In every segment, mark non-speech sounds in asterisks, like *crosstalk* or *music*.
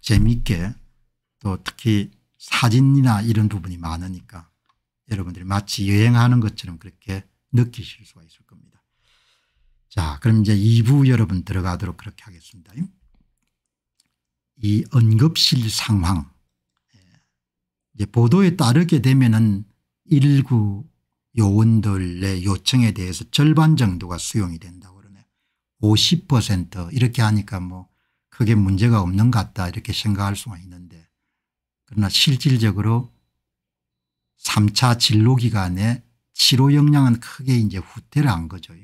재미있게 또 특히 사진이나 이런 부분이 많으니까 여러분들이 마치 여행하는 것처럼 그렇게 느끼실 수가 있을 겁니다. 자 그럼 이제 2부 여러분 들어가도록 그렇게 하겠습니다. 이 응급실 상황 예. 이제 보도에 따르게 되면은 119 요원들의 요청에 대해서 절반 정도가 수용이 된다고 그러네요. 50% 이렇게 하니까 뭐 크게 문제가 없는 것 같다 이렇게 생각할 수가 있는데 그러나 실질적으로 3차 진로기간에 치료 역량은 크게 이제 후퇴를 한 거죠.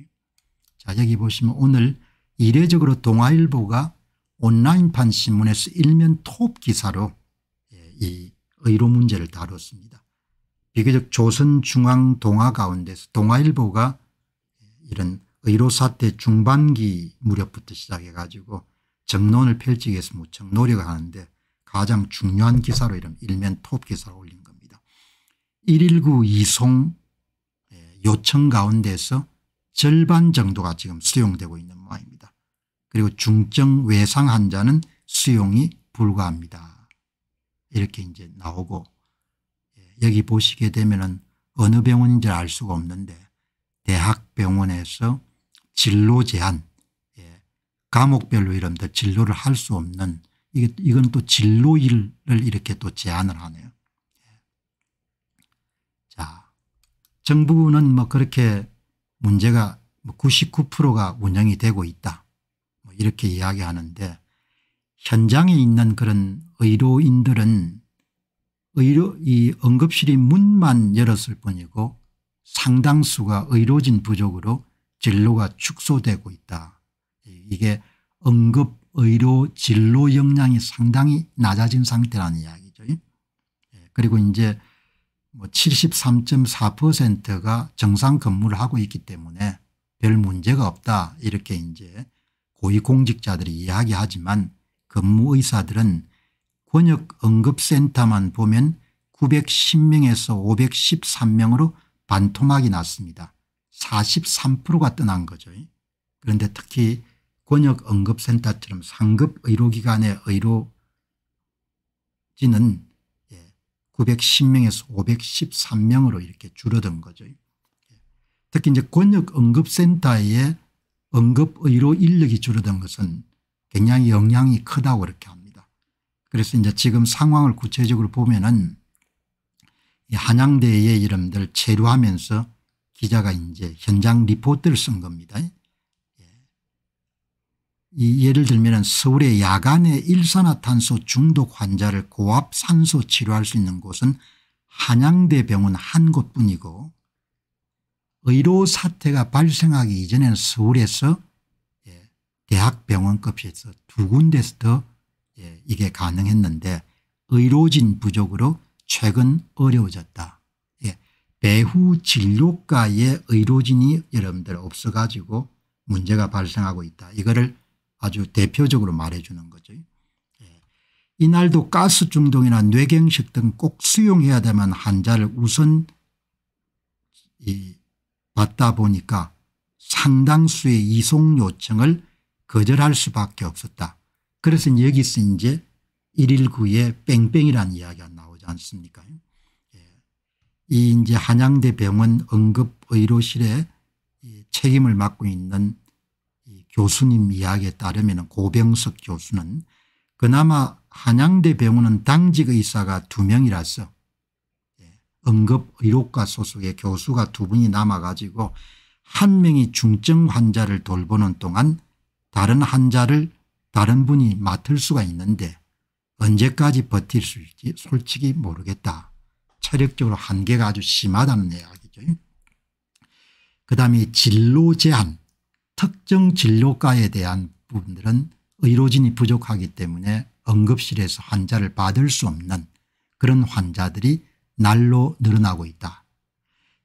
자 여기 보시면 오늘 이례적으로 동아일보가 온라인판 신문에서 일면 톱 기사로 예, 이 의료 문제를 다뤘습니다. 비교적 조선중앙동아 가운데서 동아일보가 이런 의료사태 중반기 무렵부터 시작해 가지고 정론을 펼치기 해서 무척 노력하는데 을 가장 중요한 기사로 이름 일면 톱 기사로 올린 겁니다. 119 이송 예, 요청 가운데서 절반 정도가 지금 수용되고 있는 모양입니다. 그리고 중증 외상 환자는 수용이 불가합니다. 이렇게 이제 나오고 예, 여기 보시게 되면은 어느 병원인지 알 수가 없는데 대학병원에서 진로 제한 과목별로 이름들 진로를 할 수 없는 이게 이건 또 진로일을 이렇게 또 제안을 하네요. 예. 자, 정부는 뭐 그렇게 문제가 99%가 뭐 운영이 되고 있다. 뭐 이렇게 이야기하는데 현장에 있는 그런 의료인들은 의료 이 응급실이 문만 열었을 뿐이고 상당수가 의료진 부족으로 진로가 축소되고 있다. 이게 응급의료 진료 역량이 상당히 낮아진 상태라는 이야기죠. 예. 그리고 이제 73.4%가 뭐 정상 근무를 하고 있기 때문에 별 문제가 없다 이렇게 이제 고위공직자들이 이야기하지만 근무의사들은 권역응급센터만 보면 910명에서 513명으로 반토막이 났습니다. 43%가 떠난 거죠. 예. 그런데 특히 권역응급센터처럼 상급 의료기관의 의료진은 910명에서 예, 513명으로 이렇게 줄어든 거죠. 예. 특히 이제 권역응급센터의 응급의료 인력이 줄어든 것은 굉장히 영향이 크다고 그렇게 합니다. 그래서 이제 지금 상황을 구체적으로 보면은 한양대의 이름들 체류하면서 기자가 이제 현장 리포트를 쓴 겁니다. 이 예를 들면 서울의 야간에 일산화탄소 중독 환자를 고압산소 치료할 수 있는 곳은 한양대 병원 한 곳뿐이고 의료 사태가 발생하기 이전에는 서울에서 예, 대학병원급에서 두군데서더 예, 이게 가능했는데 의료진 부족으로 최근 어려워졌다. 예, 배후 진료과의 의료진이 여러분들 없어가지고 문제가 발생하고 있다. 이거를 아주 대표적으로 말해주는 거죠. 예. 이날도 가스 중독이나 뇌경색 등 꼭 수용해야 되는 환자를 우선 받다 보니까 상당수의 이송 요청을 거절할 수밖에 없었다. 그래서 여기서 이제 119의 뺑뺑이라는 이야기가 나오지 않습니까 예. 이 이제 한양대 병원 응급의료실에 책임을 맡고 있는 교수님 이야기에 따르면 고병석 교수는 그나마 한양대 병원은 당직 의사가 두 명이라서 예, 응급의료과 소속의 교수가 두 분이 남아가지고 한 명이 중증 환자를 돌보는 동안 다른 환자를 다른 분이 맡을 수가 있는데 언제까지 버틸 수 있지 을 솔직히 모르겠다. 체력적으로 한계가 아주 심하다는 이야기죠. 그다음에 진로 제한 특정 진료과에 대한 부분들은 의료진이 부족하기 때문에 응급실에서 환자를 받을 수 없는 그런 환자들이 날로 늘어나고 있다.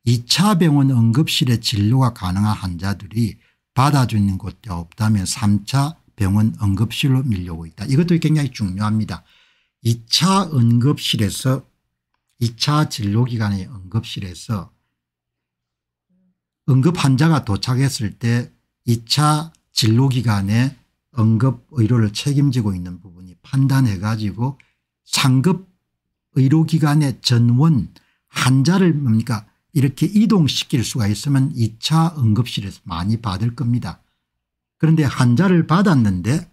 2차 병원 응급실에 진료가 가능한 환자들이 받아주는 곳이 없다면 3차 병원 응급실로 밀려오고 있다. 이것도 굉장히 중요합니다. 2차 응급실에서 2차 진료기관의 응급실에서 응급 환자가 도착했을 때 2차 진로기간에 응급의료를 책임지고 있는 부분이 판단해 가지고 상급 의료기관의 전원 환자를 뭡니까 이렇게 이동시킬 수가 있으면 2차 응급실에서 많이 받을 겁니다. 그런데 환자를 받았는데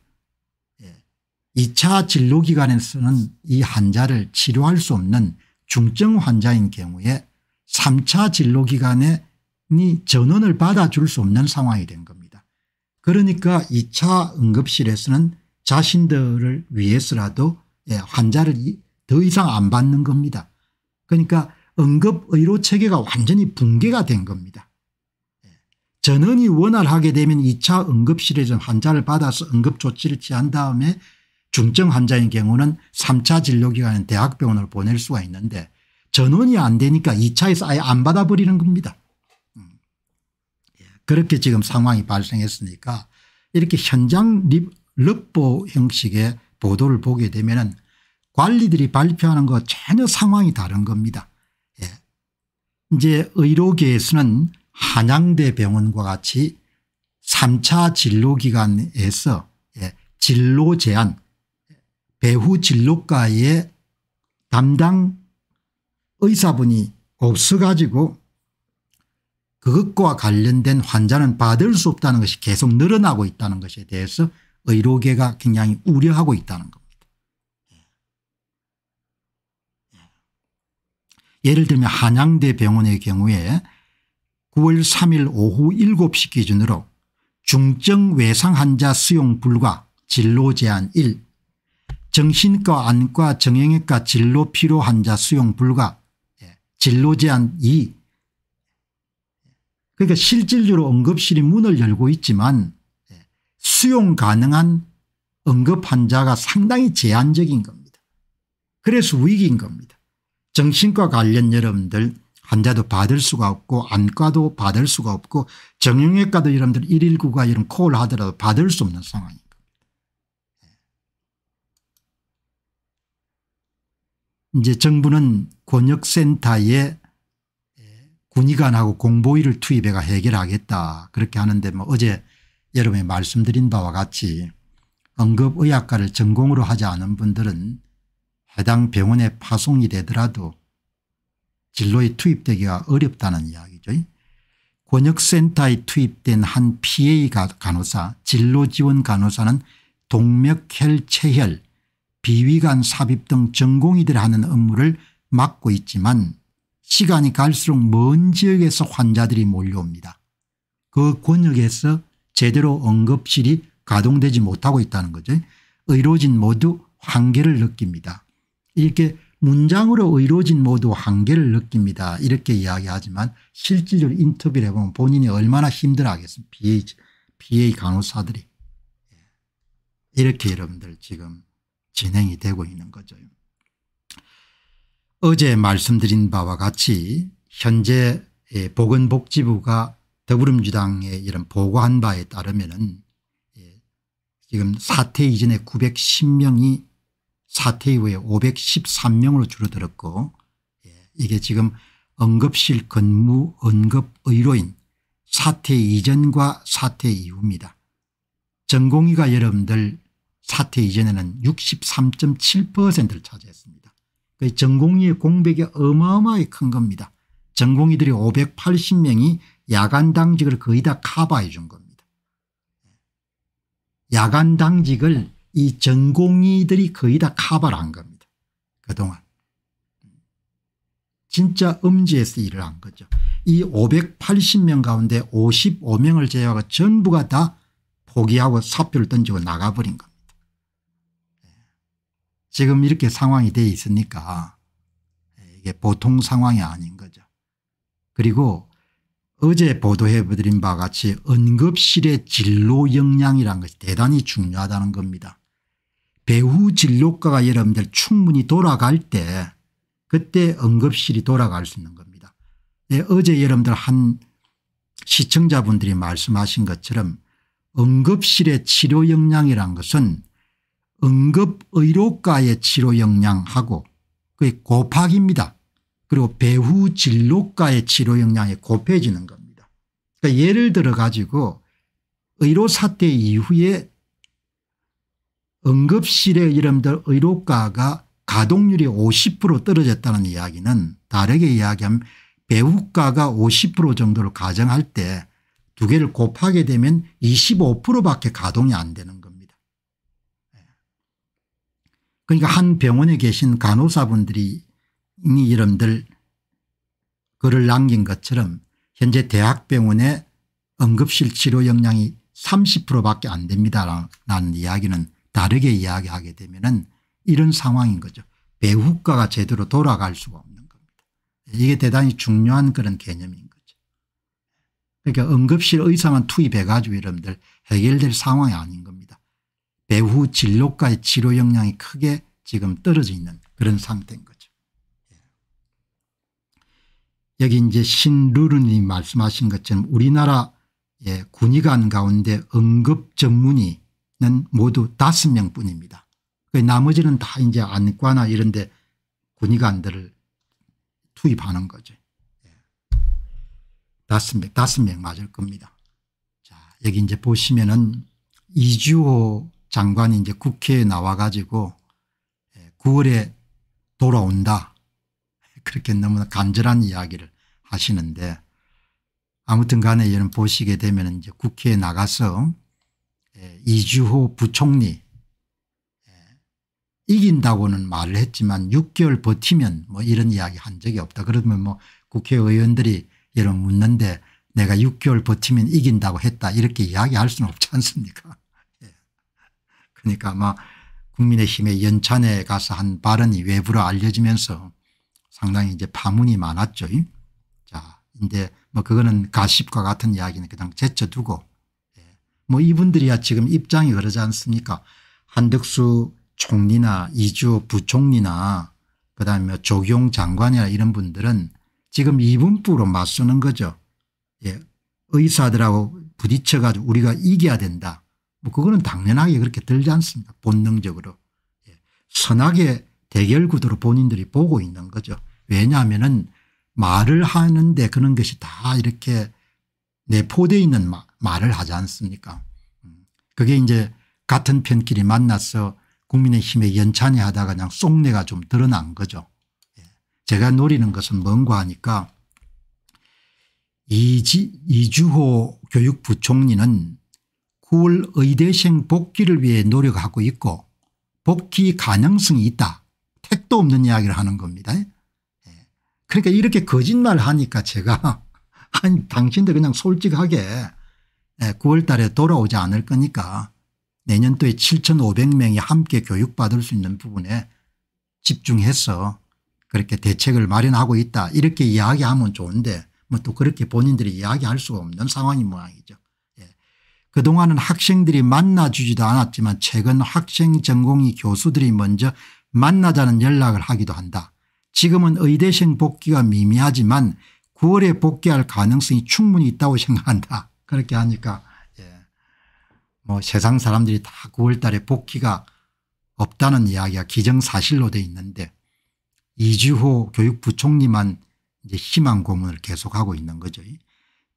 2차 예, 진료기관에서는 이 환자를 치료할 수 없는 중증 환자인 경우에 3차 진료기관에 전원을 받아줄 수 없는 상황이 된 겁니다. 그러니까 2차 응급실에서는 자신들을 위해서라도 예, 환자를 더 이상 안 받는 겁니다. 그러니까 응급의료 체계가 완전히 붕괴가 된 겁니다. 예. 전원이 원활하게 되면 2차 응급실에서 환자를 받아서 응급조치를 취한 다음에 중증 환자인 경우는 3차 진료기관인 대학병원을 보낼 수가 있는데 전원이 안 되니까 2차에서 아예 안 받아버리는 겁니다. 그렇게 지금 상황이 발생했으니까 이렇게 현장 럽보 형식의 보도를 보게 되면은 관리들이 발표하는 것 전혀 상황이 다른 겁니다. 예. 이제 의료계에서는 한양대 병원과 같이 3차 진로기관에서 예. 진로 제한 배후 진로과의 담당 의사분이 없어가지고 그것과 관련된 환자는 받을 수 없다는 것이 계속 늘어나고 있다는 것에 대해서 의료계가 굉장히 우려하고 있다는 겁니다. 예. 예를 들면 한양대 병원의 경우에 9월 3일 오후 7시 기준으로 중증 외상 환자 수용 불가 진로 제한 1 정신과 안과 정형외과 진로 필요 환자 수용 불가 예, 진로 제한 2 그러니까 실질적으로 응급실이 문을 열고 있지만 예, 수용 가능한 응급 환자가 상당히 제한적인 겁니다. 그래서 위기인 겁니다. 정신과 관련 여러분들 환자도 받을 수가 없고 안과도 받을 수가 없고 정형외과도 여러분들 119가 이런 콜 하더라도 받을 수 없는 상황입니다. 예. 이제 정부는 권역센터에 군의관하고 공보위를 투입해가 해결하겠다 그렇게 하는데 뭐 어제 여러분이 말씀드린 바와 같이 응급의학과를 전공으로 하지 않은 분들은 해당 병원에 파송이 되더라도 진로에 투입되기가 어렵다는 이야기죠. 권역센터에 투입된 한 PA 간호사 진로지원 간호사는 동맥혈 체혈 비위관 삽입 등전공이들 하는 업무를 맡고 있지만 시간이 갈수록 먼 지역에서 환자들이 몰려옵니다. 그 권역에서 제대로 응급실이 가동되지 못하고 있다는 거죠. 의료진 모두 한계를 느낍니다. 이렇게 문장으로 의료진 모두 한계를 느낍니다. 이렇게 이야기하지만 실질적으로 인터뷰를 해보면 본인이 얼마나 힘들어하겠습니까 PA, 간호사들이. 예. 이렇게 여러분들 지금 진행이 되고 있는 거죠. 어제 말씀드린 바와 같이 현재 예, 보건복지부가 더불어민주당에 이런 보고한 바에 따르면 예, 지금 사태 이전에 910명이 사태 이후에 513명으로 줄어들었고 예, 이게 지금 응급실 근무 응급의료인 사태 이전과 사태 이후입니다. 전공의가 여러분들 사태 이전에는 63.7%를 차지했습니다. 그 전공의 공백이 어마어마하게 큰 겁니다. 전공의들이 580명이 야간 당직을 거의 다 커버해 준 겁니다. 야간 당직을 이 전공의들이 거의 다 커버를 한 겁니다. 그동안. 진짜 음지에서 일을 한 거죠. 이 580명 가운데 55명을 제외하고 전부가 다 포기하고 사표를 던지고 나가버린 겁니다. 지금 이렇게 상황이 되어 있으니까 이게 보통 상황이 아닌 거죠. 그리고 어제 보도해 드린 바와 같이 응급실의 진로 역량이란 것이 대단히 중요하다는 겁니다. 배후 진료과가 여러분들 충분히 돌아갈 때 그때 응급실이 돌아갈 수 있는 겁니다. 네, 어제 여러분들 한 시청자분들이 말씀하신 것처럼 응급실의 치료 역량이란 것은 응급의료과의 치료 역량하고 그게 곱하기입니다. 그리고 배후 진료과의 치료 역량이 곱해지는 겁니다. 그러니까 예를 들어 가지고 의료 사태 이후에 응급실의 이름들 의료과가 가동률이 50% 떨어졌다는 이야기는 다르게 이야기하면 배후과가 50% 정도를 가정할 때 두 개를 곱하게 되면 25% 밖에 가동이 안 되는 그러니까 한 병원에 계신 간호사분들이 이름들 이 글을 남긴 것처럼 현재 대학병원의 응급실 치료 역량이 30%밖에 안 됩니다라는 이야기는 다르게 이야기하게 되면 은 이런 상황인 거죠. 배후과가 제대로 돌아갈 수가 없는 겁니다. 이게 대단히 중요한 그런 개념인 거죠. 그러니까 응급실 의사만 투입해 가지고 이러들 해결될 상황이 아닌 겁니다. 배후 진로과의 치료 역량이 크게 지금 떨어져 있는 그런 상태인 거죠. 예. 여기 이제 신루루님 말씀하신 것처럼 우리나라 예, 군의관 가운데 응급 전문의는 모두 다섯 명 뿐입니다. 그 나머지는 다 이제 안과나 이런 데 군의관들을 투입하는 거죠. 예. 다섯 명, 다섯 명 맞을 겁니다. 자, 여기 이제 보시면은 이주호 장관이 이제 국회에 나와 가지고 9월에 예, 돌아온다. *laughs* 그렇게 너무나 간절한 이야기를 하시는데 아무튼 간에 이런 보시게 되면 이제 국회에 나가서 예, 이주호 부총리 예, 이긴다고는 말을 했지만 6개월 버티면 뭐 이런 이야기 한 적이 없다. 그러면 뭐 국회의원들이 이런 묻는데 내가 6개월 버티면 이긴다고 했다 이렇게 이야기할 수는 없지 않습니까 그러니까 아마 국민의힘의 연찬에 가서 한 발언이 외부로 알려지면서 상당히 이제 파문이 많았죠. 자, 근데 뭐 그거는 가십과 같은 이야기는 그냥 제쳐두고 예. 뭐 이분들이야 지금 입장이 그러지 않습니까? 한덕수 총리나 이주호 부총리나 그다음에 뭐 조경 장관이나 이런 분들은 지금 이분부로 맞서는 거죠. 예. 의사들하고 부딪혀 가지고 우리가 이겨야 된다. 뭐 그거는 당연하게 그렇게 들지 않습니까 본능적으로. 예. 선악의 대결 구도로 본인들이 보고 있는 거죠. 왜냐하면 은 말을 하는데 그런 것이 다 이렇게 내포되어 있는 마, 말을 하지 않습니까 음. 그게 이제 같은 편끼리 만나서 국민의힘에 연찬이 하다가 그냥 쏙내가 좀 드러난 거죠. 예. 제가 노리는 것은 뭔가 하니까 이지, 이주호 교육부총리는 9월 의대생 복귀를 위해 노력하고 있고 복귀 가능성이 있다. 택도 없는 이야기를 하는 겁니다. 예. 그러니까 이렇게 거짓말 하니까 제가 *laughs* 아니 당신들 그냥 솔직하게 9월 예, 달에 돌아오지 않을 거니까 내년도에 7500명이 함께 교육받을 수 있는 부분에 집중해서 그렇게 대책을 마련하고 있다 이렇게 이야기하면 좋은데 뭐 또 그렇게 본인들이 이야기할 수가 없는 상황인 모양이죠. 그동안은 학생들이 만나주지도 않았지만 최근 학생 전공의 교수들이 먼저 만나자는 연락을 하기도 한다. 지금은 의대생 복귀가 미미하지만 9월에 복귀할 가능성이 충분히 있다고 생각한다. 그렇게 하니까 예. 뭐 세상 사람들이 다 9월 달에 복귀가 없다는 이야기가 기정사실로 돼 있는데 이주호 교육부총리만 이제 희망 고문을 계속하고 있는 거죠.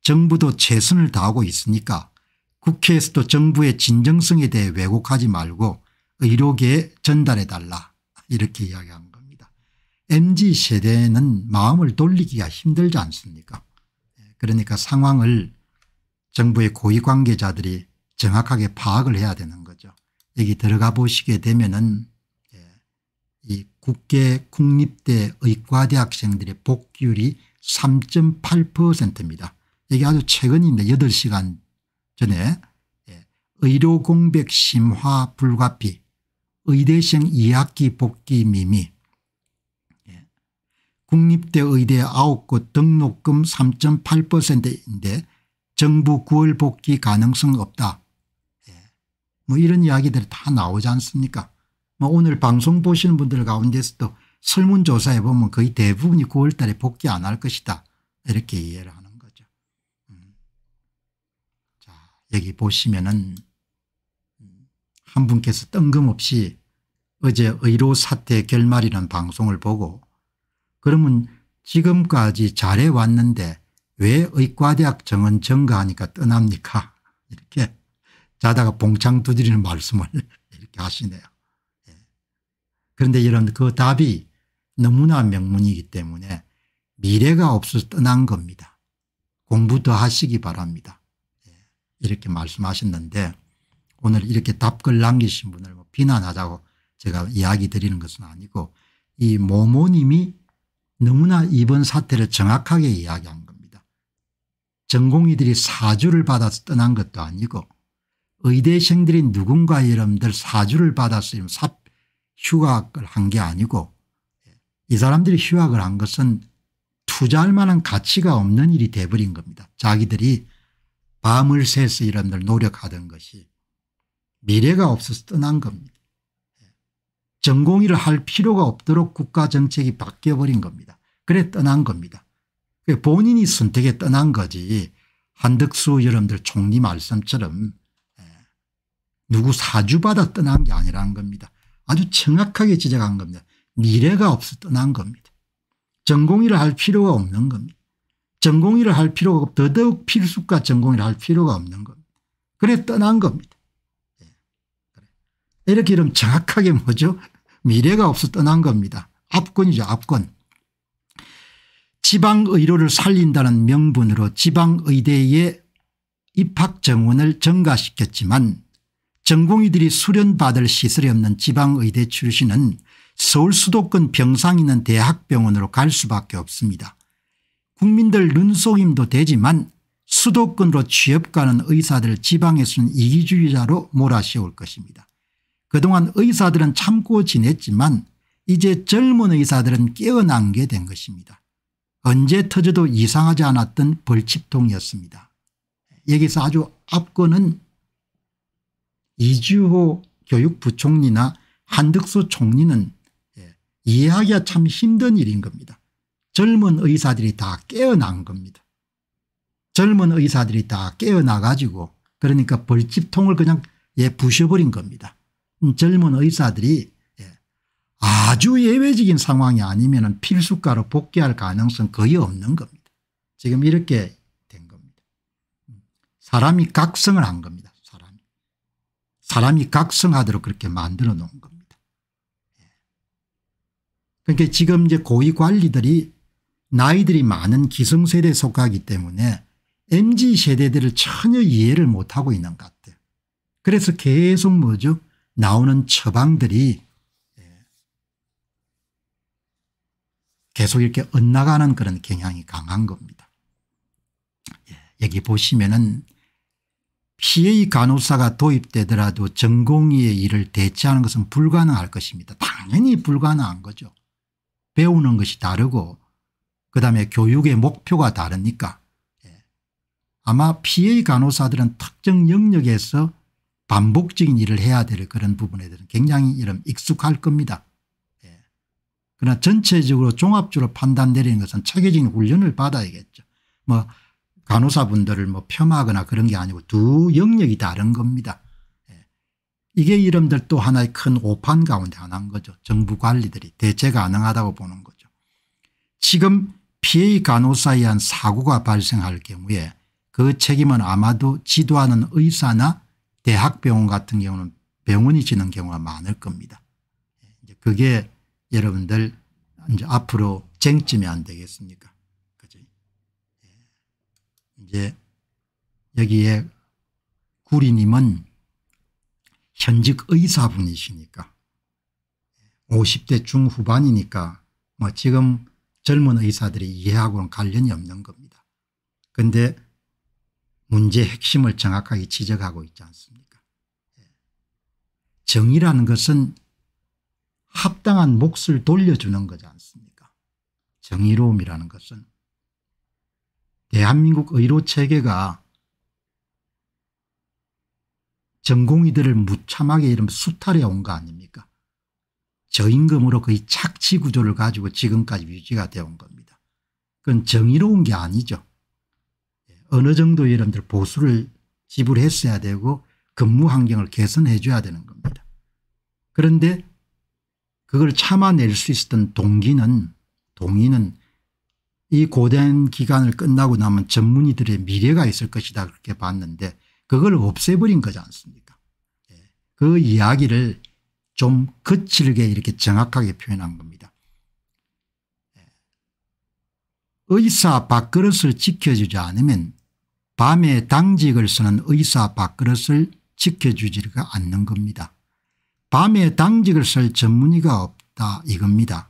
정부도 최선을 다하고 있으니까 국회에서도 정부의 진정성에 대해 왜곡하지 말고 의료계에 전달해 달라 이렇게 이야기한 겁니다. MZ세대는 마음을 돌리기가 힘들지 않습니까 예, 그러니까 상황을 정부의 고위관계자들이 정확하게 파악을 해야 되는 거죠. 여기 들어가 보시게 되면 은이 예, 국계 국립대 의과대학생들의 복귀율이 3.8%입니다. 이게 아주 최근인데 8시간 전에 예, 의료공백 심화 불가피 의대생 2학기 복귀 미미 예, 국립대 의대 9곳 등록금 3.8%인데 정부 9월 복귀 가능성 없다. 예, 뭐 이런 이야기들이 다 나오지 않습니까 뭐 오늘 방송 보시는 분들 가운데서도 설문조사에 보면 거의 대부분이 9월 달에 복귀 안 할 것이다 이렇게 이해를 합니다. 여기 보시면은 한 분께서 뜬금없이 어제 의료 사태 결말이라는 방송을 보고 그러면 지금까지 잘해왔는데 왜 의과대학 정은 증가하니까 떠납니까 이렇게 자다가 봉창 두드리는 말씀을 *laughs* 이렇게 하시네요. 예. 그런데 여러분 그 답이 너무나 명문이기 때문에 미래가 없어서 떠난 겁니다. 공부 도 하시기 바랍니다. 이렇게 말씀하셨는데 오늘 이렇게 답글 남기신 분을 뭐 비난하자고 제가 이야기 드리는 것은 아니고 이 모모님이 너무나 이번 사태를 정확하게 이야기한 겁니다. 전공의들이 사주를 받아서 떠난 것도 아니고 의대생들이 누군가 여러분들 사주를 받아서 삽 휴학을 한 게 아니고 이 사람들이 휴학을 한 것은 투자할 만한 가치가 없는 일이 돼버린 겁니다. 자기들이 밤을 새서 이런들 노력하던 것이 미래가 없어서 떠난 겁니다. 전공의를 할 필요가 없도록 국가 정책이 바뀌어버린 겁니다. 그래 떠난 겁니다. 본인이 선택에 떠난 거지 한덕수 여러분들 총리 말씀처럼 예, 누구 사주받아 떠난 게 아니라는 겁니다. 아주 정확하게 지적한 겁니다. 미래가 없어 떠난 겁니다. 전공의를 할 필요가 없는 겁니다. 전공의를 할 필요가 없고 더더욱 필수과 전공의를 할 필요가 없는 겁니다. 그래 떠난 겁니다. 예. 이렇게 이러면 정확하게 뭐죠? 미래가 없어 떠난 겁니다. 압권이죠 압권. 지방의료를 살린다는 명분으로 지방의대에 입학 정원을 증가시켰지만 전공의들이 수련받을 시설이 없는 지방의대 출신은 서울 수도권 병상 있는 대학병원으로 갈 수밖에 없습니다. 국민들 눈속임도 되지만 수도권으로 취업가는 의사들 지방에서는 이기주의자로 몰아세울 것입니다. 그동안 의사들은 참고 지냈지만 이제 젊은 의사들은 깨어난 게 된 것입니다. 언제 터져도 이상하지 않았던 벌집통이었습니다. 여기서 아주 앞권은 이주호 교육부총리나 한덕수 총리는 예, 이해하기가 참 힘든 일인 겁니다. 젊은 의사들이 다 깨어난 겁니다. 젊은 의사들이 다 깨어나 가지고 그러니까 벌집통을 그냥 예 부셔버린 겁니다. 음, 젊은 의사들이 예, 아주 예외적인 상황이 아니면 필수가로 복귀할 가능성 거의 없는 겁니다. 지금 이렇게 된 겁니다. 음, 사람이 각성을 한 겁니다. 사람이. 사람이 각성하도록 그렇게 만들어 놓은 겁니다. 예. 그러니까 지금 이제 고위관리들이 나이들이 많은 기성세대에 속하기 때문에 MZ세대들을 전혀 이해를 못하고 있는 것 같아요. 그래서 계속 뭐죠 나오는 처방들이 예, 계속 이렇게 엇나가는 그런 경향이 강한 겁니다. 예, 여기 보시면은 PA 간호사가 도입되더라도 전공의의 일을 대체하는 것은 불가능할 것입니다. 당연히 불가능한 거죠. 배우는 것이 다르고 그다음에 교육의 목표가 다르니까 예. 아마 PA 간호사들은 특정 영역에서 반복적인 일을 해야 될 그런 부분에 대해서 굉장히 이런 익숙할 겁니다. 예. 그러나 전체적으로 종합적으로 판단 내리는 것은 체계적인 훈련을 받아야겠죠. 뭐 간호사분들을 뭐폄하거나 그런 게 아니고 두 영역이 다른 겁니다. 예. 이게 이름들 또 하나의 큰 오판 가운데 하나인 거죠. 정부 관리들이 대체 가능하다고 보는 거죠. 지금 피해 간호사에 의한 사고가 발생할 경우에 그 책임은 아마도 지도하는 의사나 대학병원 같은 경우는 병원이 지는 경우가 많을 겁니다. 그게 여러분들 이제 앞으로 쟁점이 안 되겠습니까? 그죠? 이제 여기에 구리님은 현직 의사분이시니까 50대 중후반이니까 뭐 지금 젊은 의사들이 이해하고는 관련이 없는 겁니다. 그런데 문제 핵심을 정확하게 지적하고 있지 않습니까 예. 정의라는 것은 합당한 몫을 돌려주는 거지 않습니까 정의로움이라는 것은 대한민국 의료체계가 전공의들을 무참하게 이름 수탈해 온 거 아닙니까 저임금으로 거의 착취 구조를 가지고 지금까지 유지가 되어온 겁니다. 그건 정의로운 게 아니죠. 예, 어느 정도 여러분들 보수를 지불했어야 되고 근무 환경을 개선해 줘야 되는 겁니다. 그런데 그걸 참아낼 수 있었던 동기는 동의는 이 고된 기간을 끝나고 나면 전문의들의 미래가 있을 것이다 그렇게 봤는데 그걸 없애버린 거지 않습니까 예, 그 이야기를 좀 거칠게 이렇게 정확하게 표현한 겁니다. 예. 의사 밥그릇을 지켜주지 않으면 밤에 당직을 쓰는 의사 밥그릇을 지켜주지가 않는 겁니다. 밤에 당직을 쓸 전문의가 없다 이겁니다.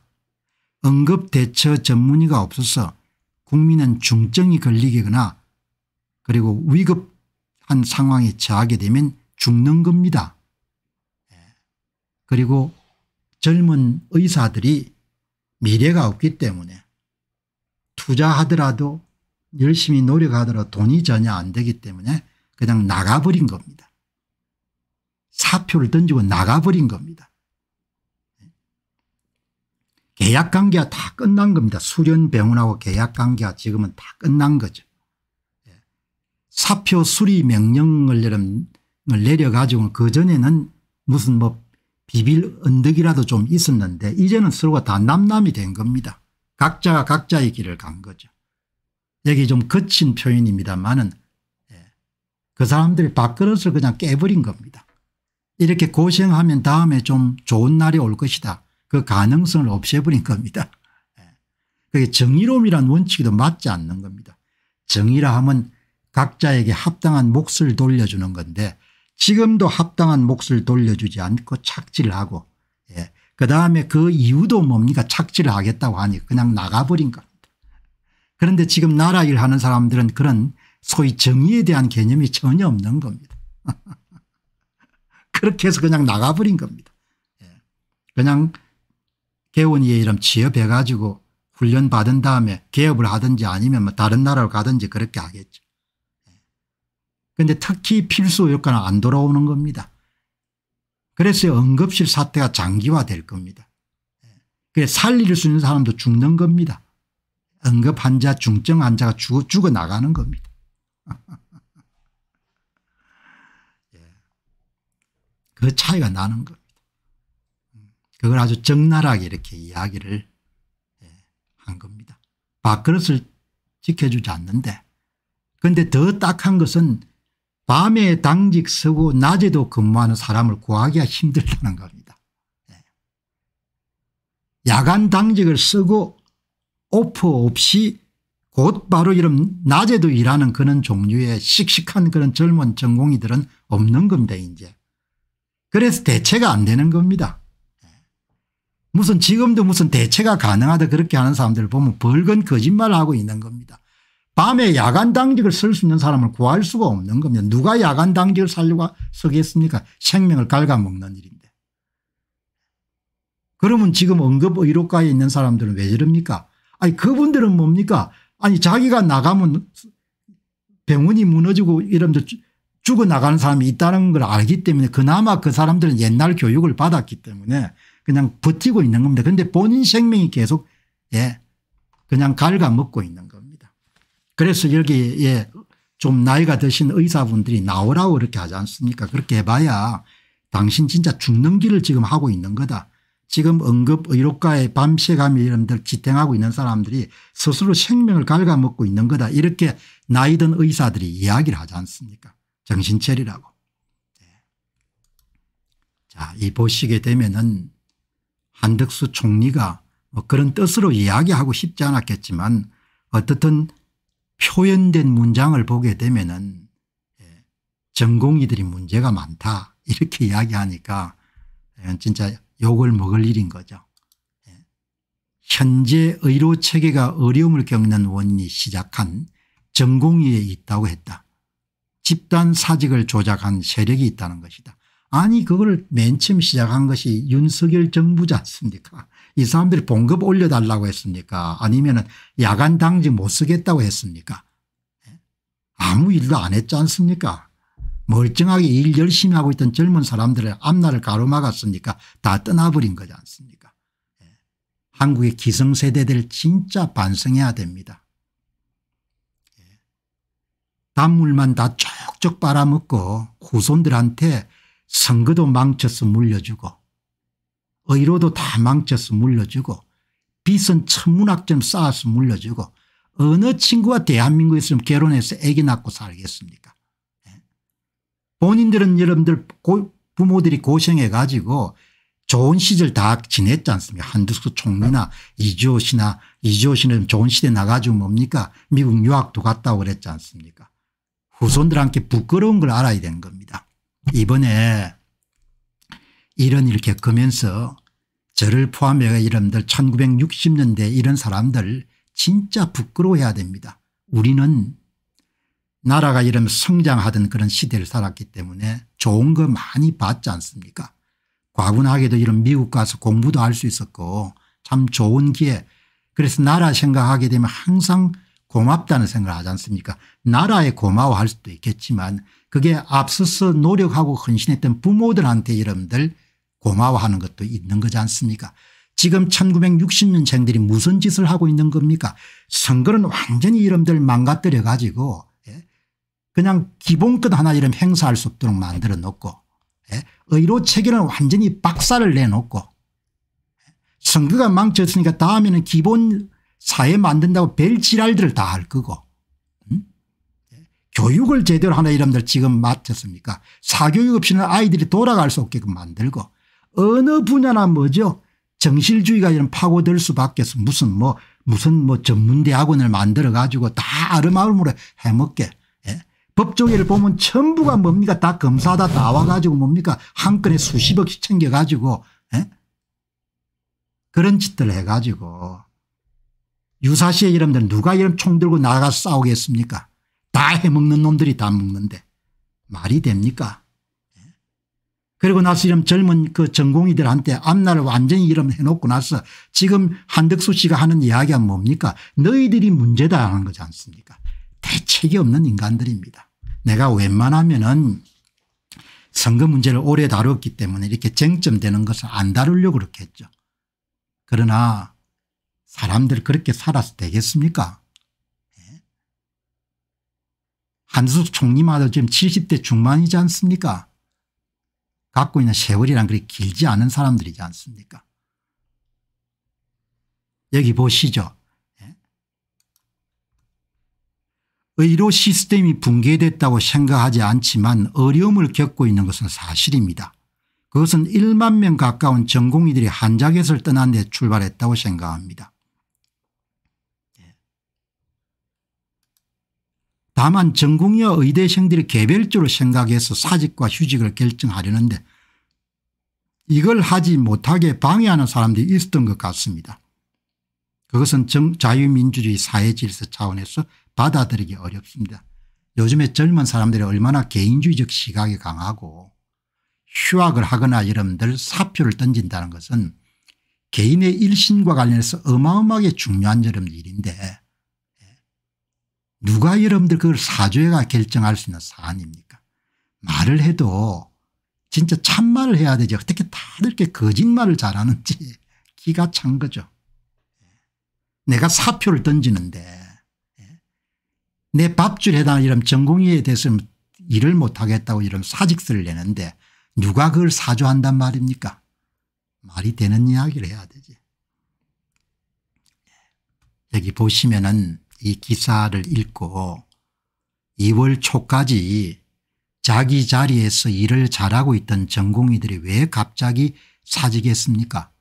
응급대처 전문의가 없어서 국민은 중증이 걸리거나 그리고 위급한 상황에 처하게 되면 죽는 겁니다. 그리고 젊은 의사들이 미래가 없기 때문에 투자하더라도 열심히 노력하더라도 돈이 전혀 안 되기 때문에 그냥 나가버린 겁니다. 사표를 던지고 나가버린 겁니다. 계약관계가 다 끝난 겁니다. 수련병원하고 계약관계가 지금은 다 끝난 거죠. 예. 사표 수리 명령을 내려가지고 그전에는 무슨 뭐 비빌 언덕이라도 좀 있었는데 이제는 서로가 다 남남이 된 겁니다. 각자가 각자의 길을 간 거죠. 여기 좀 거친 표현입니다만은 예, 그 사람들이 밥그릇을 그냥 깨버린 겁니다. 이렇게 고생하면 다음에 좀 좋은 날이 올 것이다. 그 가능성을 없애버린 겁니다. 예, 그게 정의로움이란 원칙도 에 맞지 않는 겁니다. 정의라 함은 각자에게 합당한 몫을 돌려주는 건데 지금도 합당한 몫을 돌려주지 않고 착질하고 예. 그다음에 그 이유도 뭡니까 착질을 하겠다고 하니 그냥 나가버린 겁니다. 그런데 지금 나라 일하는 사람들은 그런 소위 정의에 대한 개념이 전혀 없는 겁니다. *laughs* 그렇게 해서 그냥 나가버린 겁니다. 예. 그냥 개원이의 이름 취업해 가지고 훈련 받은 다음에 개업을 하든지 아니면 뭐 다른 나라로 가든지 그렇게 하겠죠. 그런데 특히 필수 요과는안 돌아오는 겁니다. 그래서 응급실 사태가 장기화될 겁니다. 살릴 수 있는 사람도 죽는 겁니다. 응급 환자 중증 환자가 죽어, 죽어 나가는 겁니다. *laughs* 예. 그 차이가 나는 겁니다. 그걸 아주 적나라하게 이렇게 이야기를 예, 한 겁니다. 밥그릇을 지켜주지 않는데 그런데 더 딱한 것은 밤에 당직 서고 낮에도 근무하는 사람을 구하기가 힘들다는 겁니다. 예. 야간 당직을 쓰고 오프 없이 곧바로 이런 낮에도 일하는 그런 종류의 씩씩한 그런 젊은 전공이들은 없는 겁니다 이제. 그래서 대체가 안 되는 겁니다. 예. 무슨 지금도 무슨 대체가 가능하다 그렇게 하는 사람들을 보면 벌건 거짓말을 하고 있는 겁니다. 밤에 야간 당직을 쓸수 있는 사람을 구할 수가 없는 겁니다. 누가 야간 당직을 살려고 서겠습니까 생명을 갉아먹는 일인데. 그러면 지금 응급의료과에 있는 사람들은 왜 이럽니까 아니 그분들은 뭡니까 아니 자기가 나가면 병원이 무너지고 이러면 죽어나가는 사람이 있다는 걸 알기 때문에 그나마 그 사람들은 옛날 교육을 받았기 때문에 그냥 버티고 있는 겁니다. 그런데 본인 생명이 계속 예 그냥 갉아먹고 있는 그래서 여기에 예, 좀 나이가 드신 의사분들이 나오라고 그렇게 하지 않습니까 그렇게 해봐야 당신 진짜 죽는 길을 지금 하고 있는 거다. 지금 응급의료과에 밤새감이 여러분들 지탱하고 있는 사람들이 스스로 생명을 갉아먹고 있는 거다. 이렇게 나이든 의사들이 이야기를 하지 않습니까 정신 체리라고 네. 예. 자, 이 보시게 되면은 한덕수 총리가 뭐 그런 뜻으로 이야기하고 싶지 않았겠지만 어떻든 표현된 문장을 보게 되면은 예, 전공의들이 문제가 많다 이렇게 이야기하니까 예, 진짜 욕을 먹을 일인 거죠. 예. 현재 의료체계가 어려움을 겪는 원인이 시작한 전공의에 있다고 했다. 집단 사직을 조작한 세력이 있다는 것이다. 아니 그걸 맨 처음 시작한 것이 윤석열 정부지 않습니까 이 사람들이 봉급 올려달라고 했습니까 아니면 야간 당직 못 쓰겠다고 했습니까 아무 일도 안 했지 않습니까 멀쩡하게 일 열심히 하고 있던 젊은 사람들의 앞날을 가로막았으니까 다 떠나버린 거지 않습니까 예. 한국의 기성세대들 진짜 반성해야 됩니다. 예. 단물만 다 쪽쪽 빨아먹고 후손들한테 선거도 망쳐서 물려주고 의로도다 망쳐서 물려주고 빚은 천문학점 쌓아서 물려주고 어느 친구가 대한민국에 있으면 결혼해서 애기 낳고 살겠습니까 예? 본인들은 여러분들 고, 부모들이 고생해 가지고 좋은 시절 다 지냈지 않습니까 한두수 총리나 이주호 씨나 이주호 씨는 좋은 시대 나가지고 뭡니까 미국 유학도 갔다 그랬지 않습니까 후손들한테 부끄러운 걸 알아야 되 겁니다. 이번에 이런 일 겪으면서 저를 포함해 여러분들 1960년대 이런 사람들 진짜 부끄러워해야 됩니다. 우리는 나라가 이런 성장하던 그런 시대를 살았기 때문에 좋은 거 많이 봤지 않습니까 과분하게도 이런 미국 가서 공부도 할 수 있었고 참 좋은 기회 그래서 나라 생각하게 되면 항상 고맙다는 생각을 하지 않습니까 나라에 고마워할 수도 있겠지만 그게 앞서서 노력하고 헌신했던 부모들한테 여러분들 고마워하는 것도 있는 거지 않습니까 지금 1960년생들이 무슨 짓을 하고 있는 겁니까 선거는 완전히 이름들 망가뜨려 가지고 예, 그냥 기본권 하나 이름 행사할 수 없도록 만들어 놓고 예, 의료 체계는 완전히 박살을 내놓고 예, 선거가 망쳤으니까 다음에는 기본 사회 만든다고 별 지랄들을 다 할 거고 음? 교육을 제대로 하나 이름들 지금 맡았습니까 사교육 없이는 아이들이 돌아갈 수 없게끔 만들고 어느 분야나 뭐죠 정실주의가 이런 파고들 수밖에 없어 무슨 뭐 무슨 뭐 전문대학원을 만들어 가지고 다 아름아름으로 해먹게 예? 법조계를 보면 전부가 뭡니까 다 검사다 나와 가지고 뭡니까 한 건에 수십억씩 챙겨 가지고 예? 그런 짓들 해 가지고 유사시에 여러분들 누가 이런 총 들고 나가서 싸우겠습니까 다 해먹는 놈들이 다 먹는데 말이 됩니까 그리고 나서 이런 젊은 그 전공이들한테 앞날을 완전히 이름 해놓고 나서 지금 한덕수 씨가 하는 이야기가 뭡니까 너희들이 문제다 하는 거지 않습니까 대책이 없는 인간들입니다. 내가 웬만하면 은 선거 문제를 오래 다뤘기 때문에 이렇게 쟁점되는 것을 안 다루려고 그렇게 했죠. 그러나 사람들 그렇게 살아서 되겠습니까 예? 한수 총리마다 지금 70대 중반이지 않습니까 갖고 있는 세월이란 그리 길지 않은 사람들이지 않습니까 여기 보시죠. 예. 의료 시스템이 붕괴됐다고 생각하지 않지만 어려움을 겪고 있는 것은 사실입니다. 그것은 1만 명 가까운 전공의들이 한자겟을 떠난 데 출발했다고 생각합니다. 다만 전공여 의대생들이 개별적으로 생각해서 사직과 휴직을 결정하려는데 이걸 하지 못하게 방해하는 사람들이 있었던 것 같습니다. 그것은 자유민주주의 사회 질서 차원에서 받아들이기 어렵습니다. 요즘에 젊은 사람들이 얼마나 개인주의적 시각이 강하고 휴학을 하거나 여러분들 사표를 던진다는 것은 개인의 일신과 관련해서 어마어마하게 중요한 여러분 일인데 누가 여러분들 그걸 사죄가 결정할 수 있는 사안입니까 말을 해도 진짜 참말을 해야 되지 어떻게 다들 이렇게 거짓말을 잘하는지 *laughs* 기가 찬 거죠. 예. 내가 사표를 던지는데 예. 내 밥줄 해당 이런 전공의에 대해서 일을 못하겠다고 이런 사직서를 내는데 누가 그걸 사조한단 말입니까 말이 되는 이야기를 해야 되지. 예. 여기 보시면은 이 기사를 읽고 2월 초까지 자기 자리에서 일을 잘하고 있던 전공의들이 왜 갑자기 사직했습니까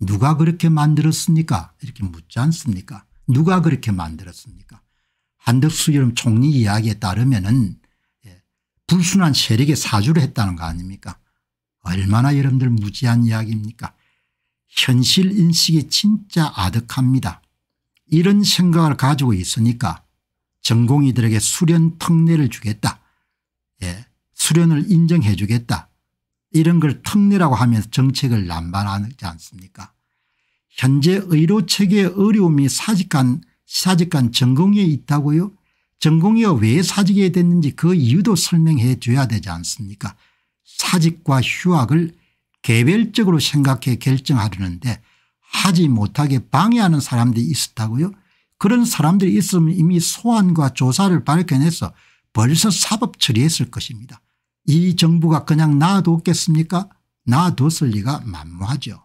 누가 그렇게 만들었습니까 이렇게 묻지 않습니까 누가 그렇게 만들었습니까 한덕수 여름 총리 이야기에 따르면 은 예, 불순한 세력의 사주를 했다는 거 아닙니까 얼마나 여러분들 무지한 이야기입니까 현실 인식이 진짜 아득합니다. 이런 생각을 가지고 있으니까 전공이들에게 수련 특례를 주겠다. 예. 수련을 인정해 주겠다. 이런 걸 특례라고 하면서 정책을 남발하지 않습니까 현재 의료체계의 어려움이 사직간 사직간 전공에 있다고요 전공의가 왜 사직이 됐는지 그 이유도 설명해 줘야 되지 않습니까 사직과 휴학을 개별적으로 생각해 결정하려는데 하지 못하게 방해하는 사람들이 있었다고요. 그런 사람들이 있으면 이미 소환과 조사를 밝혀내서 벌써 사법 처리했을 것입니다. 이 정부가 그냥 놔뒀겠습니까 놔뒀을 리가 만무하죠.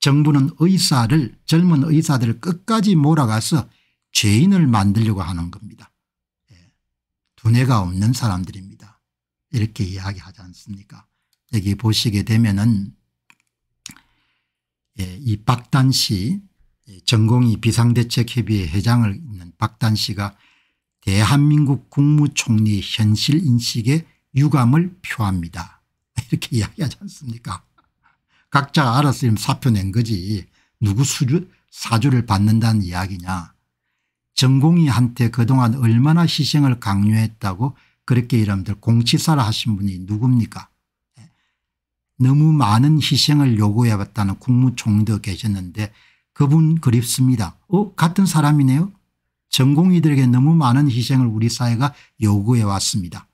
정부는 의사를 젊은 의사들을 끝까지 몰아가서 죄인을 만들려고 하는 겁니다. 예. 두뇌가 없는 사람들입니다. 이렇게 이야기하지 않습니까 여기 보시게 되면 은 예, 이 박단 씨 전공이 비상대책협의회 회장을 있는 박단 씨가 대한민국 국무총리 현실인식에 유감을 표합니다. *laughs* 이렇게 이야기하지 않습니까 각자 알아서 사표 낸 거지 누구 수주 사주를 받는다는 이야기냐 전공이한테 그동안 얼마나 희생을 강요했다고 그렇게 이름들 공치사를 하신 분이 누굽니까 너무 많은 희생을 요구해 왔다는 국무총리도 계셨는데 그분 그립습니다. 어 같은 사람이네요. 전공의들에게 너무 많은 희생을 우리 사회가 요구해 왔습니다.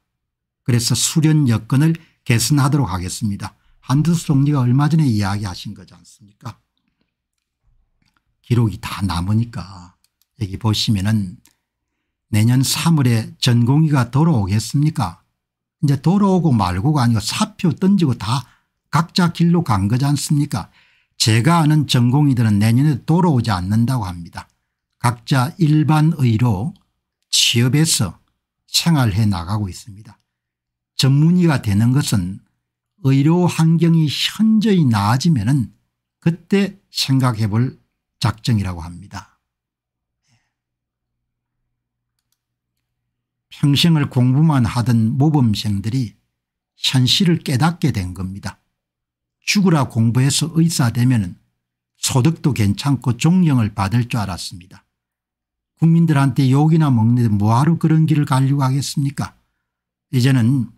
그래서 수련 여건을 개선하도록 하겠습니다. 한두수 총리가 얼마 전에 이야기하신 거지 않습니까 기록이 다 남으니까 여기 보시면 은 내년 3월에 전공의가 돌아오겠습니까 이제 돌아오고 말고가 아니고 사표 던지고 다 각자 길로 간 거지 않습니까 제가 아는 전공의들은 내년에 돌아오지 않는다고 합니다. 각자 일반의로 취업해서 생활해 나가고 있습니다. 전문의가 되는 것은 의료 환경이 현저히 나아지면 은 그때 생각해 볼 작정이라고 합니다. 평생을 공부만 하던 모범생들이 현실을 깨닫게 된 겁니다. 죽으라 공부해서 의사 되면 소득도 괜찮고 존경을 받을 줄 알았습니다. 국민들한테 욕이나 먹는데 뭐하러 그런 길을 가려고 하겠습니까 이제는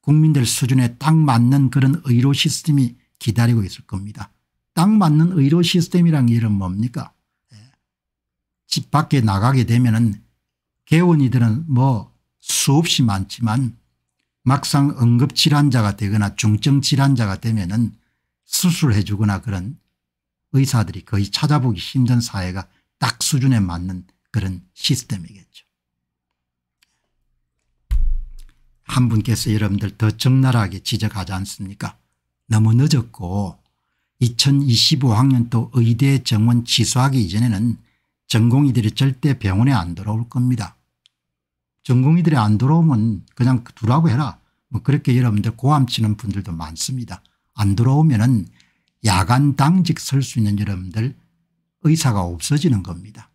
국민들 수준에 딱 맞는 그런 의료 시스템이 기다리고 있을 겁니다. 딱 맞는 의료 시스템이란 일은 뭡니까 예. 집 밖에 나가게 되면 개원이들은 뭐 수없이 많지만 막상 응급질환자가 되거나 중증질환자가 되면 은 수술해 주거나 그런 의사들이 거의 찾아보기 힘든 사회가 딱 수준에 맞는 그런 시스템이겠죠. 한 분께서 여러분들 더 적나라하게 지적하지 않습니까 너무 늦었고 2025학년도 의대 정원 취소하기 이전에는 전공의들이 절대 병원에 안 들어올 겁니다. 전공의들이 안 들어오면 그냥 두라고 해라 뭐 그렇게 여러분들 고함치는 분들도 많습니다. 안 들어오면은 야간 당직 설 수 있는 여러분들 의사가 없어지는 겁니다.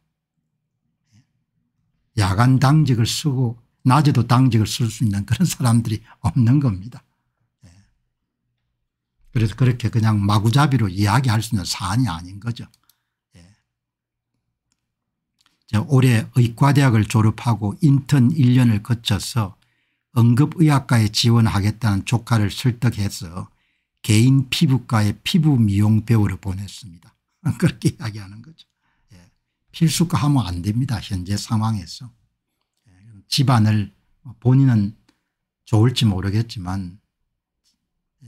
야간 당직을 쓰고 낮에도 당직을 쓸 수 있는 그런 사람들이 없는 겁니다. 예. 그래서 그렇게 그냥 마구잡이로 이야기할 수 있는 사안이 아닌 거죠. 예. 올해 의과대학을 졸업하고 인턴 1년을 거쳐서 응급의학과에 지원하겠다는 조카를 설득해서 개인 피부과의 피부 미용 배우를 보냈습니다. *laughs* 그렇게 이야기하는 거죠. 예. 필수과 하면 안 됩니다. 현재 상황에서. 예. 집안을 뭐 본인은 좋을지 모르겠지만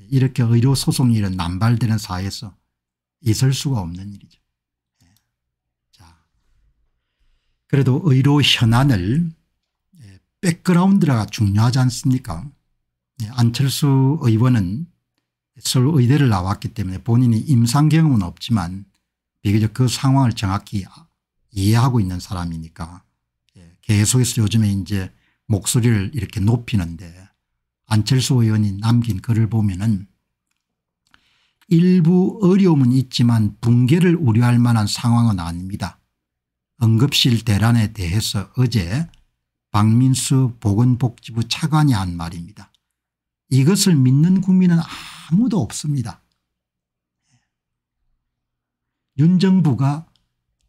이렇게 의료 소송 일은 남발되는 사회에서 있을 수가 없는 일이죠. 예. 자, 그래도 의료 현안을 예, 백그라운드가 중요하지 않습니까? 예, 안철수 의원은 서울 의대를 나왔기 때문에 본인이 임상 경험은 없지만 비교적 그 상황을 정확히 아, 이해하고 있는 사람이니까 예, 계속해서 요즘에 이제 목소리를 이렇게 높이는데 안철수 의원이 남긴 글을 보면은 일부 어려움은 있지만 붕괴를 우려할 만한 상황은 아닙니다. 응급실 대란에 대해서 어제 박민수 보건복지부 차관이 한 말입니다. 이것을 믿는 국민은 아무도 없습니다. 윤 정부가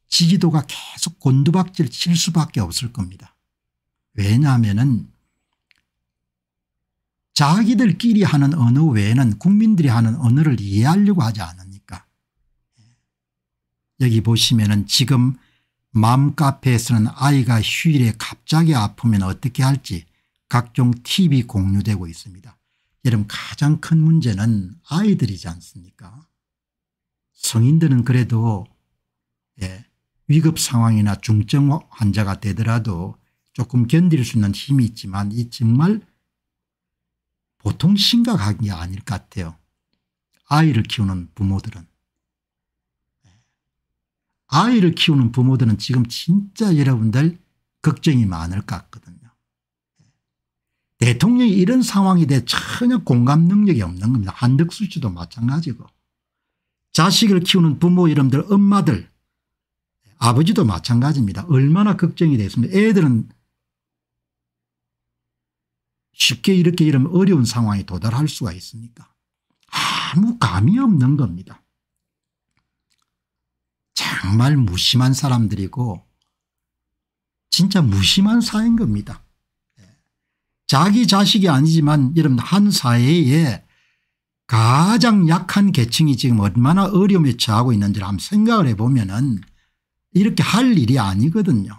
지지도가 계속 곤두박질 칠 수밖에 없을 겁니다. 왜냐하면 자기들끼리 하는 언어 외에는 국민들이 하는 언어를 이해하려고 하지 않으니까. 여기 보시면 은 지금 맘카페에서는 아이가 휴일에 갑자기 아프면 어떻게 할지 각종 팁이 공유되고 있습니다. 여러분 가장 큰 문제는 아이들이지 않습니까 성인들은 그래도 예, 위급 상황이나 중증 환자가 되더라도 조금 견딜 수 있는 힘이 있지만 이 정말 보통 심각한 게 아닐 것 같아요. 아이를 키우는 부모들은. 예. 아이를 키우는 부모들은 지금 진짜 여러분들 걱정이 많을 것 같거든. 요 대통령이 이런 상황에 대해 전혀 공감 능력이 없는 겁니다. 한덕수 씨도 마찬가지고 자식을 키우는 부모 이름들 엄마들 아버지도 마찬가지입니다. 얼마나 걱정이 됐습니다. 애들은 쉽게 이렇게 이러면 어려운 상황에 도달할 수가 있습니까 아무 감이 없는 겁니다. 정말 무심한 사람들이고 진짜 무심한 사인 겁니다. 자기 자식이 아니지만 여러분 한 사회에 가장 약한 계층이 지금 얼마나 어려움에 처하고 있는지를 한번 생각을 해보면 은 이렇게 할 일이 아니거든요.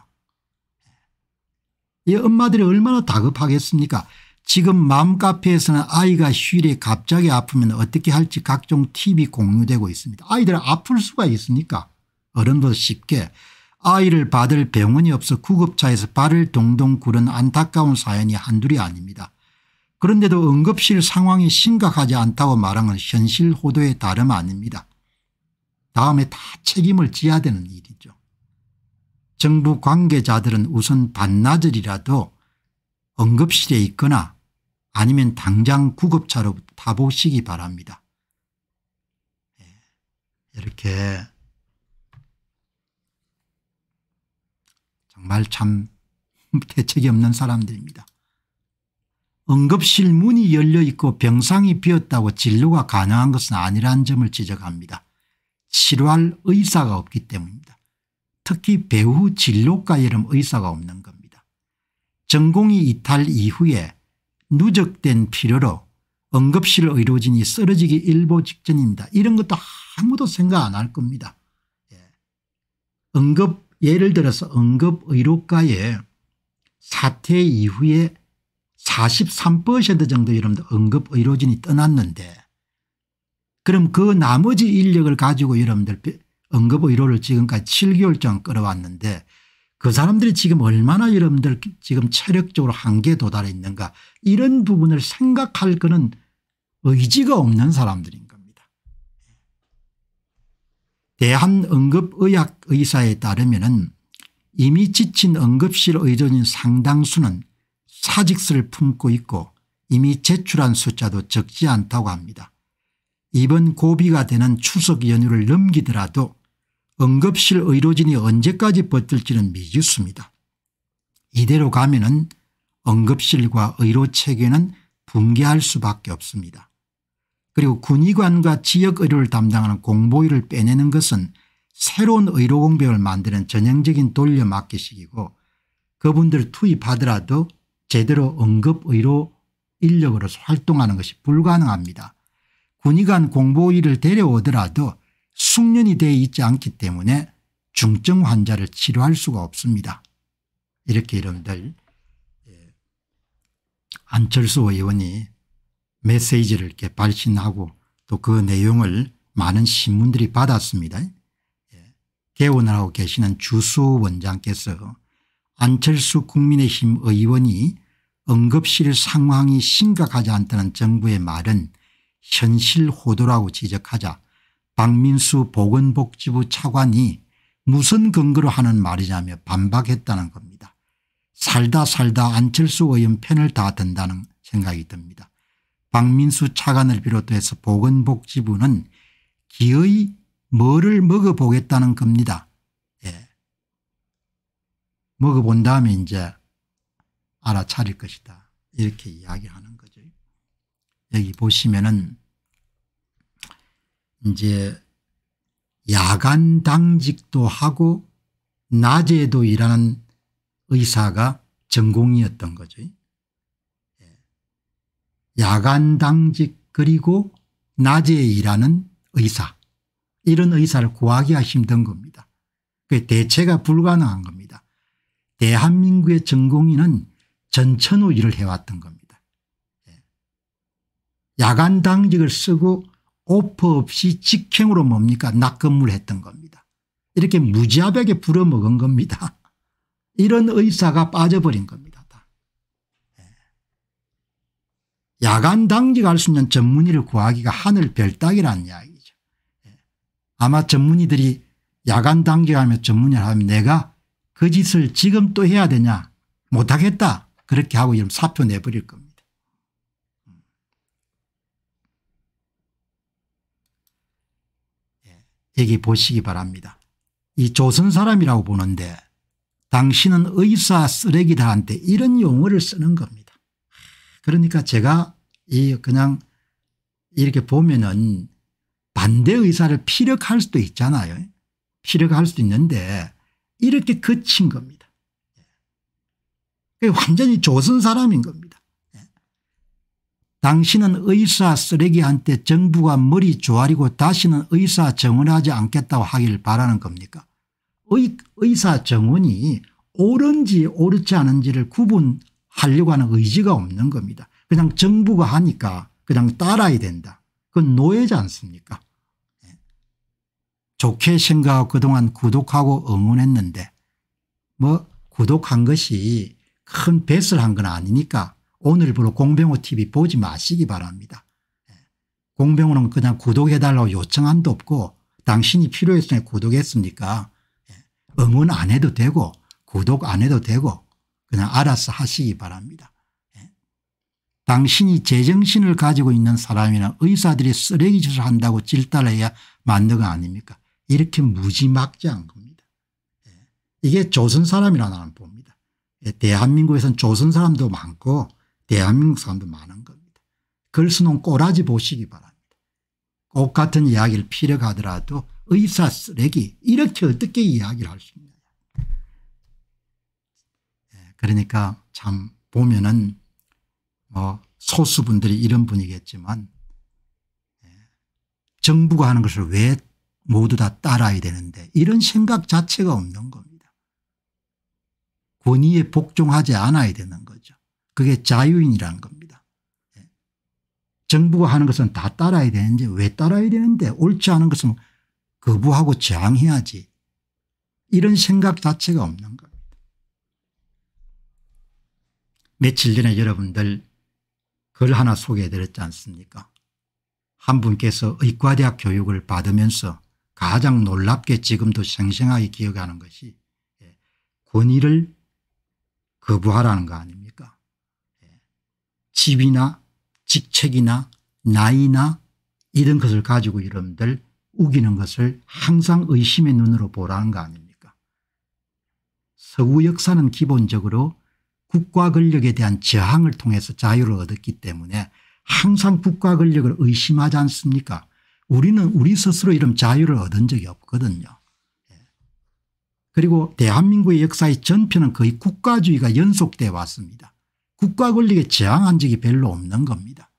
이 엄마들이 얼마나 다급하겠습니까 지금 맘카페에서는 아이가 휴일에 갑자기 아프면 어떻게 할지 각종 팁이 공유되고 있습니다. 아이들 아플 수가 있습니까 어른도 쉽게 아이를 받을 병원이 없어 구급차에서 발을 동동 구른 안타까운 사연이 한둘이 아닙니다. 그런데도 응급실 상황이 심각하지 않다고 말한 건 현실 호도의 다름 아닙니다. 다음에 다 책임을 지야 되는 일이죠. 정부 관계자들은 우선 반나절이라도 응급실에 있거나 아니면 당장 구급차로 타보시기 바랍니다. 예, 이렇게 정말 참 대책이 없는 사람들입니다. 응급실 문이 열려 있고 병상이 비었다고 진료가 가능한 것은 아니라는 점을 지적합니다. 치료할 의사가 없기 때문입니다. 특히 배우 진료과 이름 의사가 없는 겁니다. 전공이 이탈 이후에 누적된 필요로 응급실 의료진이 쓰러지기 일보 직전입니다. 이런 것도 아무도 생각 안 할 겁니다. 예. 응급 예를 들어서 응급의료과에 사태 이후에 43% 정도 여러분들 응급의료진이 떠났는데 그럼 그 나머지 인력을 가지고 여러분들 응급의료를 지금까지 7개월 동안 끌어왔는데 그 사람들이 지금 얼마나 여러분들 지금 체력적으로 한계에 도달했는가 이런 부분을 생각할 거는 의지가 없는 사람들입니다. 대한응급의학의사에 따르면 이미 지친 응급실 의료진 상당수는 사직서를 품고 있고 이미 제출한 숫자도 적지 않다고 합니다. 이번 고비가 되는 추석 연휴를 넘기더라도 응급실 의료진이 언제까지 버틸지는 미지수입니다. 이대로 가면 은 응급실과 의료체계는 붕괴할 수밖에 없습니다. 그리고 군의관과 지역의료를 담당하는 공보위를 빼내는 것은 새로운 의료공백을 만드는 전형적인 돌려막기식이고 그분들 투입하더라도 제대로 응급의료 인력으로서 활동하는 것이 불가능합니다. 군의관 공보위를 데려오더라도 숙련이 되어 있지 않기 때문에 중증 환자를 치료할 수가 없습니다. 이렇게 여러분들 예, 안철수 의원이 메시지를 이렇게 발신하고 또 그 내용을 많은 신문들이 받았습니다. 예. 개원을 하고 계시는 주수 원장께서 안철수 국민의힘 의원이 응급실 상황이 심각하지 않다는 정부의 말은 현실 호도라고 지적하자 박민수 보건복지부 차관이 무슨 근거로 하는 말이냐며 반박했다는 겁니다. 살다 살다 안철수 의원 편을 다 든다는 생각이 듭니다. 박민수 차관을 비롯해서 보건복지부는 기의 뭐를 먹어보겠다는 겁니다. 예. 먹어본 다음에 이제 알아차릴 것이다. 이렇게 이야기하는 거죠. 여기 보시면은 이제 야간 당직도 하고 낮에도 일하는 의사가 전공이었던 거죠. 야간 당직 그리고 낮에 일하는 의사 이런 의사를 구하기가 힘든 겁니다. 그 대체가 불가능한 겁니다. 대한민국의 전공인은 전천후 일을 해왔던 겁니다. 예. 야간 당직을 쓰고 오퍼 없이 직행으로 뭡니까 낙근물 했던 겁니다. 이렇게 무지하게 불어먹은 겁니다. *laughs* 이런 의사가 빠져버린 겁니다. 야간 당직할 수 있는 전문의를 구하기가 하늘 별따기라는 이야기죠. 예. 아마 전문의들이 야간 당직하며 전문의를 하면 내가 그 짓을 지금 또 해야 되냐 못하겠다 그렇게 하고 이런 사표 내버릴 겁니다. 음. 예. 여기 보시기 바랍니다. 이 조선 사람이라고 보는데 당신은 의사 쓰레기다한테 이런 용어를 쓰는 겁니다. 그러니까 제가 이 그냥 이렇게 보면은 반대 의사를 피력할 수도 있잖아요. 피력할 수도 있는데 이렇게 그친 겁니다. 예. 완전히 조선 사람인 겁니다. 예. 당신은 의사 쓰레기한테 정부가 머리 조아리고 다시는 의사 정원하지 않겠다고 하길 바라는 겁니까 의, 의사 정원이 옳은지 옳지 않은지를 구분 하려고 하는 의지가 없는 겁니다. 그냥 정부가 하니까 그냥 따라야 된다. 그건 노예지 않습니까 예. 좋게 생각하고 그동안 구독하고 응원했는데 뭐 구독한 것이 큰 뱃을 한 건 아니니까 오늘부로 공병호TV 보지 마시기 바랍니다. 예. 공병호는 그냥 구독해달라고 요청한도 없고 당신이 필요했으니 구독했습니까 예. 응원 안 해도 되고 구독 안 해도 되고 그냥 알아서 하시기 바랍니다. 예. 당신이 제정신을 가지고 있는 사람이나 의사들이 쓰레기 짓을 한다고 질달해야 만능 아닙니까 이렇게 무지막지한 겁니다. 예. 이게 조선 사람이라 나는 봅니다. 예. 대한민국에선 조선 사람도 많고 대한민국 사람도 많은 겁니다. 글쓰는 꼬라지 보시기 바랍니다. 똑같은 이야기를 피력하더라도 의사 쓰레기 이렇게 어떻게 이야기를 할 수 있냐 그러니까 참 보면은 뭐 소수분들이 이런 분이겠지만 예, 정부가 하는 것을 왜 모두 다 따라야 되는데 이런 생각 자체가 없는 겁니다. 권위에 복종하지 않아야 되는 거죠. 그게 자유인이라는 겁니다. 예. 정부가 하는 것은 다 따라야 되는데 왜 따라야 되는데 옳지 않은 것은 거부하고 저항해야지 이런 생각 자체가 없는 겁니다. 며칠 전에 여러분들 글 하나 소개해 드렸지 않습니까 한 분께서 의과대학 교육을 받으면서 가장 놀랍게 지금도 생생하게 기억하는 것이 예, 권위를 거부하라는 거 아닙니까 예, 집이나 직책이나 나이나 이런 것을 가지고 여러분들 우기는 것을 항상 의심의 눈으로 보라는 거 아닙니까 서구 역사는 기본적으로 국가 권력에 대한 저항을 통해서 자유를 얻었기 때문에 항상 국가 권력을 의심하지 않습니까 우리는 우리 스스로 이런 자유를 얻은 적이 없거든요. 예. 그리고 대한민국의 역사의 전편은 거의 국가주의가 연속돼 왔습니다. 국가 권력에 저항한 적이 별로 없는 겁니다.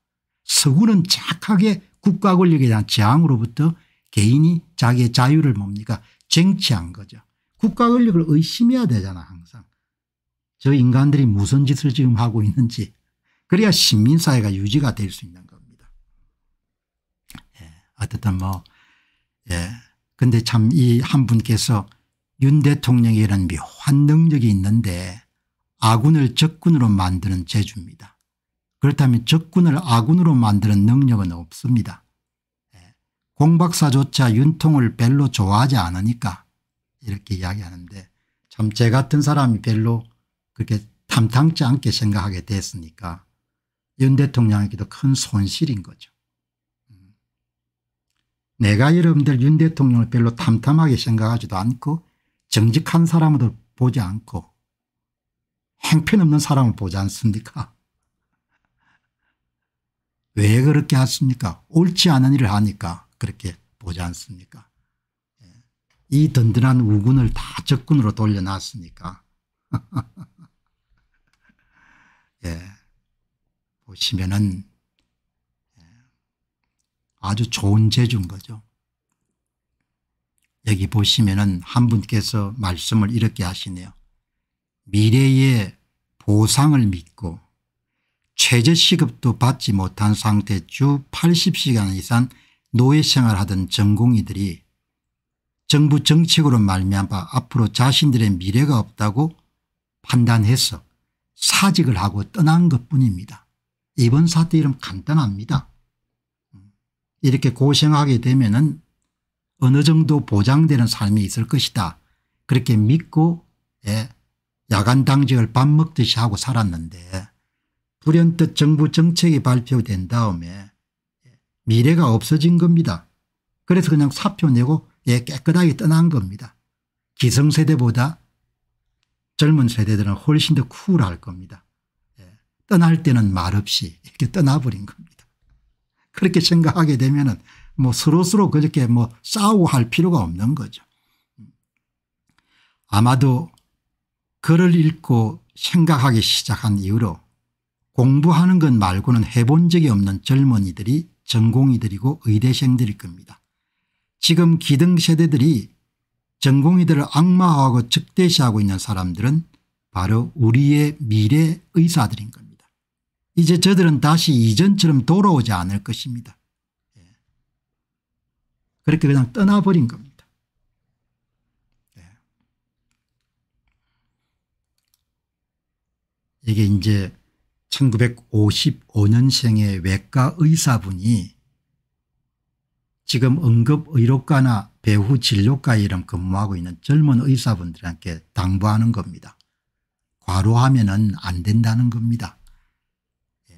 서구는 착하게 국가 권력에 대한 저항으로부터 개인이 자기의 자유를 뭡니까 쟁취한 거죠. 국가 권력을 의심해야 되잖아 항상. 저 인간들이 무슨 짓을 지금 하고 있는지 그래야 시민사회가 유지가 될 수 있는 겁니다. 예, 어쨌든 뭐 예. 근데 참 이 한 분께서 윤 대통령이라는 묘한 능력이 있는데 아군을 적군으로 만드는 재주입니다. 그렇다면 적군을 아군으로 만드는 능력은 없습니다. 예. 공박사조차 윤통을 별로 좋아하지 않으니까 이렇게 이야기하는데 참 제 같은 사람이 별로 그렇게 탐탁지 않게 생각하게 됐으니까 윤 대통령에게도 큰 손실인 거죠. 음. 내가 여러분들 윤 대통령을 별로 탐탐하게 생각하지도 않고 정직한 사람으로 보지 않고 행편없는 사람을 보지 않습니까 *laughs* 왜 그렇게 하십니까 옳지 않은 일을 하니까 그렇게 보지 않습니까 예. 이 든든한 우군을 다 적군으로 돌려놨으니까 *laughs* 예, 보시면은 예, 아주 좋은 재주인 거죠. 여기 보시면은 한 분께서 말씀을 이렇게 하시네요. 미래의 보상을 믿고 최저시급도 받지 못한 상태 주 80시간 이상 노예생활하던 전공이들이 정부 정책으로 말미암아 앞으로 자신들의 미래가 없다고 판단해서 사직을 하고 떠난 것뿐입니다. 이번 사태 이름 간단합니다. 이렇게 고생하게 되면 은 어느 정도 보장되는 삶이 있을 것이다. 그렇게 믿고 예, 야간 당직을 밥 먹듯이 하고 살았는데 불현듯 정부 정책이 발표된 다음에 미래가 없어진 겁니다. 그래서 그냥 사표 내고 예, 깨끗하게 떠난 겁니다. 기성세대보다 젊은 세대들은 훨씬 더 쿨할 겁니다. 예. 떠날 때는 말없이 이렇게 떠나버린 겁니다. 그렇게 생각하게 되면뭐 서로서로 그렇게 뭐, 뭐 싸우고 할 필요가 없는 거죠. 아마도 글을 읽고 생각하기 시작한 이후로 공부하는 것 말고는 해본 적이 없는 젊은이들이 전공이들이고 의대생들일 겁니다. 지금 기등 세대들이 전공의들을 악마화하고 적대시하고 있는 사람들은 바로 우리의 미래 의사들인 겁니다. 이제 저들은 다시 이전처럼 돌아오지 않을 것입니다. 예. 그렇게 그냥 떠나버린 겁니다. 예. 이게 이제 1955년생의 외과 의사분이 지금 응급의료과나 배후 진료과 이름 근무하고 있는 젊은 의사분들한테 당부하는 겁니다. 과로하면 은안 된다는 겁니다. 예.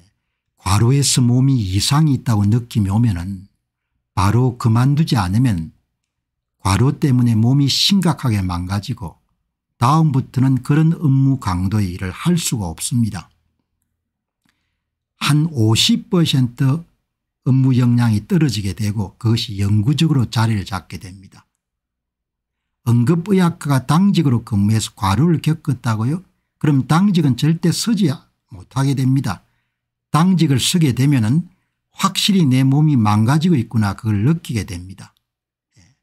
과로에서 몸이 이상이 있다고 느낌이 오면 은 바로 그만두지 않으면 과로 때문에 몸이 심각하게 망가지고 다음부터는 그런 업무 강도의 일을 할 수가 없습니다. 한50% 업무 역량이 떨어지게 되고 그것이 영구적으로 자리를 잡게 됩니다. 응급의학과가 당직으로 근무해서 과로를 겪었다고요? 그럼 당직은 절대 서지 못하게 됩니다. 당직을 서게 되면 은 확실히 내 몸이 망가지고 있구나 그걸 느끼게 됩니다. 예.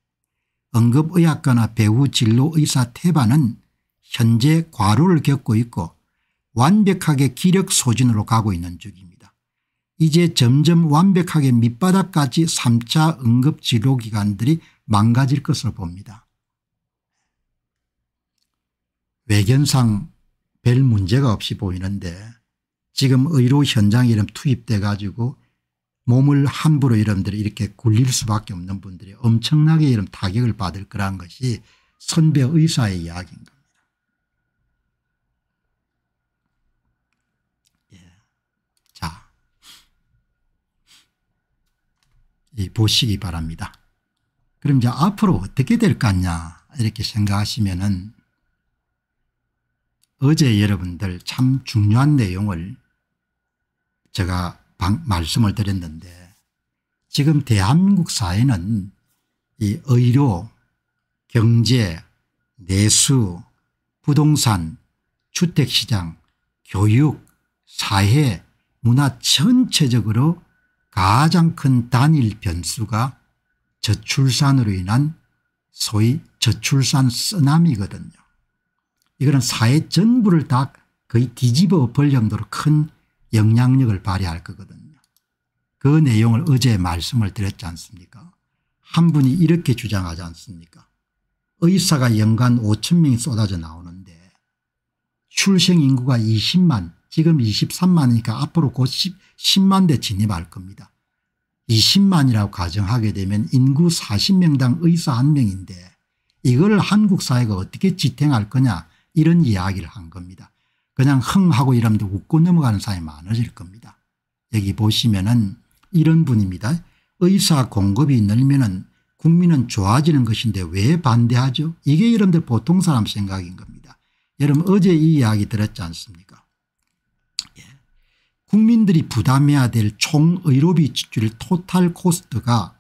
응급의학과나 배우 진로의사 태반은 현재 과로를 겪고 있고 완벽하게 기력 소진으로 가고 있는 중입니다. 이제 점점 완벽하게 밑바닥까지 3차 응급진료기관들이 망가질 것을 봅니다. 외견상 별 문제가 없이 보이는데 지금 의료 현장 이름 투입돼 가지고 몸을 함부로 이름들 이렇게 굴릴 수밖에 없는 분들이 엄청나게 이름 타격을 받을 거란 것이 선배 의사의 이야기인 겁니다. 보시기 바랍니다. 그럼 이제 앞으로 어떻게 될 것냐 이렇게 생각하시면은 어제 여러분들 참 중요한 내용을 제가 방, 말씀을 드렸는데 지금 대한민국 사회는 이 의료, 경제, 내수, 부동산, 주택시장, 교육, 사회, 문화 전체적으로 가장 큰 단일 변수가 저출산으로 인한 소위 저출산 쓰나미거든요. 이거는 사회 전부를 다 거의 뒤집어 엎 정도로 큰 영향력을 발휘할 거거든요. 그 내용을 어제 말씀을 드렸지 않습니까 한 분이 이렇게 주장하지 않습니까 의사가 연간 5천 명이 쏟아져 나오는데 출생 인구가 20만 지금 23만이니까 앞으로 곧 10, 만대 진입할 겁니다. 20만이라고 가정하게 되면 인구 40명당 의사 1명인데 이걸 한국 사회가 어떻게 지탱할 거냐 이런 이야기를 한 겁니다. 그냥 흥하고 이러면 웃고 넘어가는 사회 많아질 겁니다. 여기 보시면 은 이런 분입니다. 의사 공급이 늘면 은 국민은 좋아지는 것인데 왜 반대하죠? 이게 여러분들 보통 사람 생각인 겁니다. 여러분 어제 이 이야기 들었지 않습니까? 국민들이 부담해야 될 총 의료비 지출 토탈 코스트가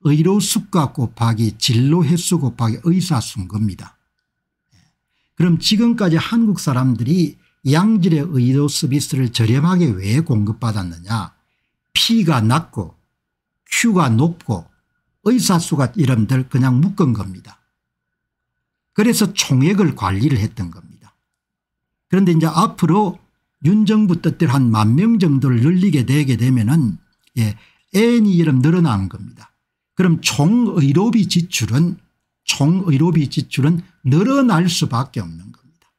의료 수가 곱하기 진로 횟수 곱하기 의사 수인 겁니다. 예. 그럼 지금까지 한국 사람들이 양질의 의료 서비스를 저렴하게 왜 공급받았느냐 P가 낮고 Q가 높고 의사 수가 이름들 그냥 묶은 겁니다. 그래서 총액을 관리를 했던 겁니다. 그런데 이제 앞으로 윤정부 뜻대로 한만 명 정도를 늘리게 되게 되면은 예, N이 이름 늘어나는 겁니다. 그럼 총의료비 지출은 총의료비 지출은 늘어날 수밖에 없는 겁니다.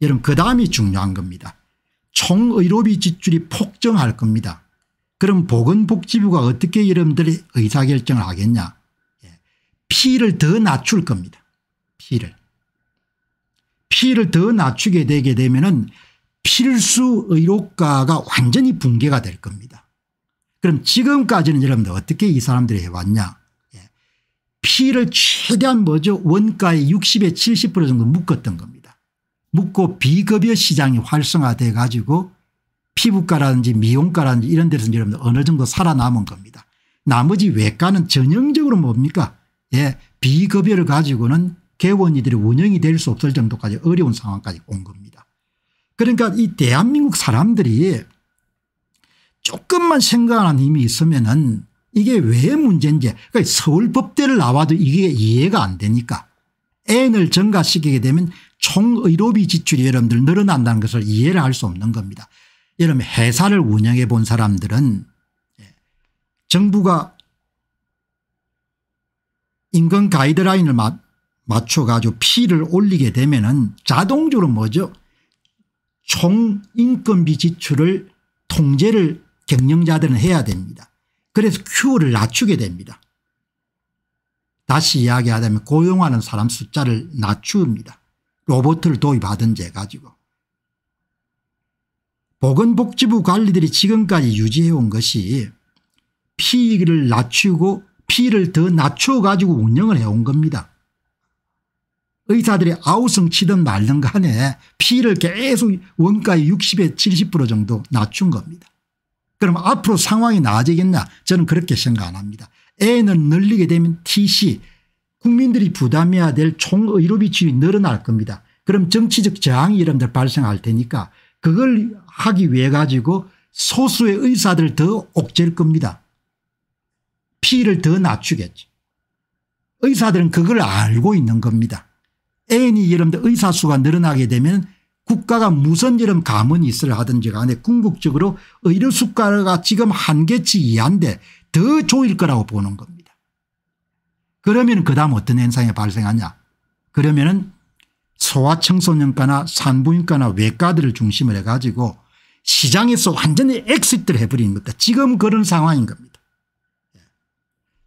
여러분 그 다음이 중요한 겁니다. 총의료비 지출이 폭증할 겁니다. 그럼 보건복지부가 어떻게 여러분들이 의사결정을 하겠냐 예. 피를 더 낮출 겁니다. 피를. 피를 더 낮추게 되게 되면 은 필수 의료가가 완전히 붕괴가 될 겁니다. 그럼 지금까지는 여러분들 어떻게 이 사람들이 해왔냐 예. 피를 최대한 뭐죠 원가의 60에 70% 정도 묶었던 겁니다. 묶고 비급여 시장이 활성화돼 가지고 피부과라든지 미용과라든지 이런 데서 여러분들 어느 정도 살아남은 겁니다. 나머지 외과는 전형적으로 뭡니까 예 비급여를 가지고는 개원이들이 운영이 될 수 없을 정도까지 어려운 상황까지 온 겁니다. 그러니까 이 대한민국 사람들이 조금만 생각하는 힘이 있으면은 이게 왜 문제인지 그러니까 서울법대를 나와도 이게 이해가 안 되니까 N을 증가시키게 되면 총의료비 지출이 여러분들 늘어난다는 것을 이해를 할 수 없는 겁니다. 여러분 회사를 운영해 본 사람들은 예, 정부가 인근 가이드라인을 맞춰 가지고 피를 올리게 되면 은 자동적으로 뭐죠 총 인건비 지출을 통제를 경영자들은 해야 됩니다. 그래서 Q를 낮추게 됩니다. 다시 이야기하자면 고용하는 사람 숫자를 낮춥니다. 로봇을 도입하든지해 가지고. 보건복지부 관리들이 지금까지 유지해온 것이 피익을 낮추고 피를 더 낮춰 가지고 운영을 해온 겁니다. 의사들이 아우성 치든 말든 간에 피를 계속 원가의 60에 70% 정도 낮춘 겁니다. 그럼 앞으로 상황이 나아지겠나 저는 그렇게 생각 안 합니다. 애는 늘리게 되면 TC 국민들이 부담해야 될 총의료비 지출이 늘어날 겁니다. 그럼 정치적 저항이 여러분들 발생할 테니까 그걸 하기 위해 가지고 소수의 의사들 더 옥죄일 겁니다. 피를 더 낮추겠죠. 의사들은 그걸 알고 있는 겁니다. 애인이 여러분들 의사수가 늘어나게 되면 국가가 무슨 이름감은 있을 하든지 간에 궁극적으로 의료 수가가 지금 한계치 이한데더 조일 거라고 보는 겁니다. 그러면 그 다음 어떤 현상이 발생하냐 그러면 은 소아청소년과나 산부인과나 외과들을 중심으로 해가지고 시장에서 완전히 엑시트를 해버리는 겁니다. 지금 그런 상황인 겁니다. 예.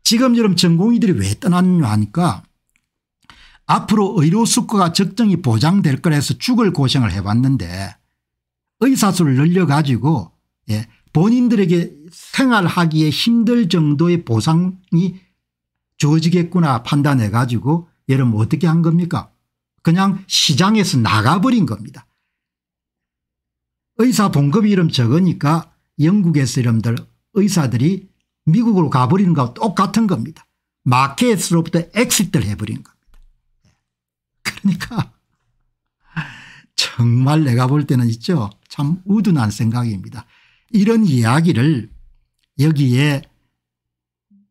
지금 여러분 전공의들이 왜 떠났냐 하니까 앞으로 의료 수가가 적정히 보장될 거라서 죽을 고생을 해봤는데 의사수를 늘려가지고 예 본인들에게 생활하기에 힘들 정도의 보상이 주어지겠구나 판단해 가지고 여러분 어떻게 한 겁니까 그냥 시장에서 나가버린 겁니다. 의사 봉급이 름 적으니까 영국에서 러름들 의사들이 미국으로 가버리는 거와 똑같은 겁니다. 마켓으로부터 엑시트를 해버린 거. 그러니까 정말 내가 볼 때는 있죠. 참 우둔한 생각입니다. 이런 이야기를 여기에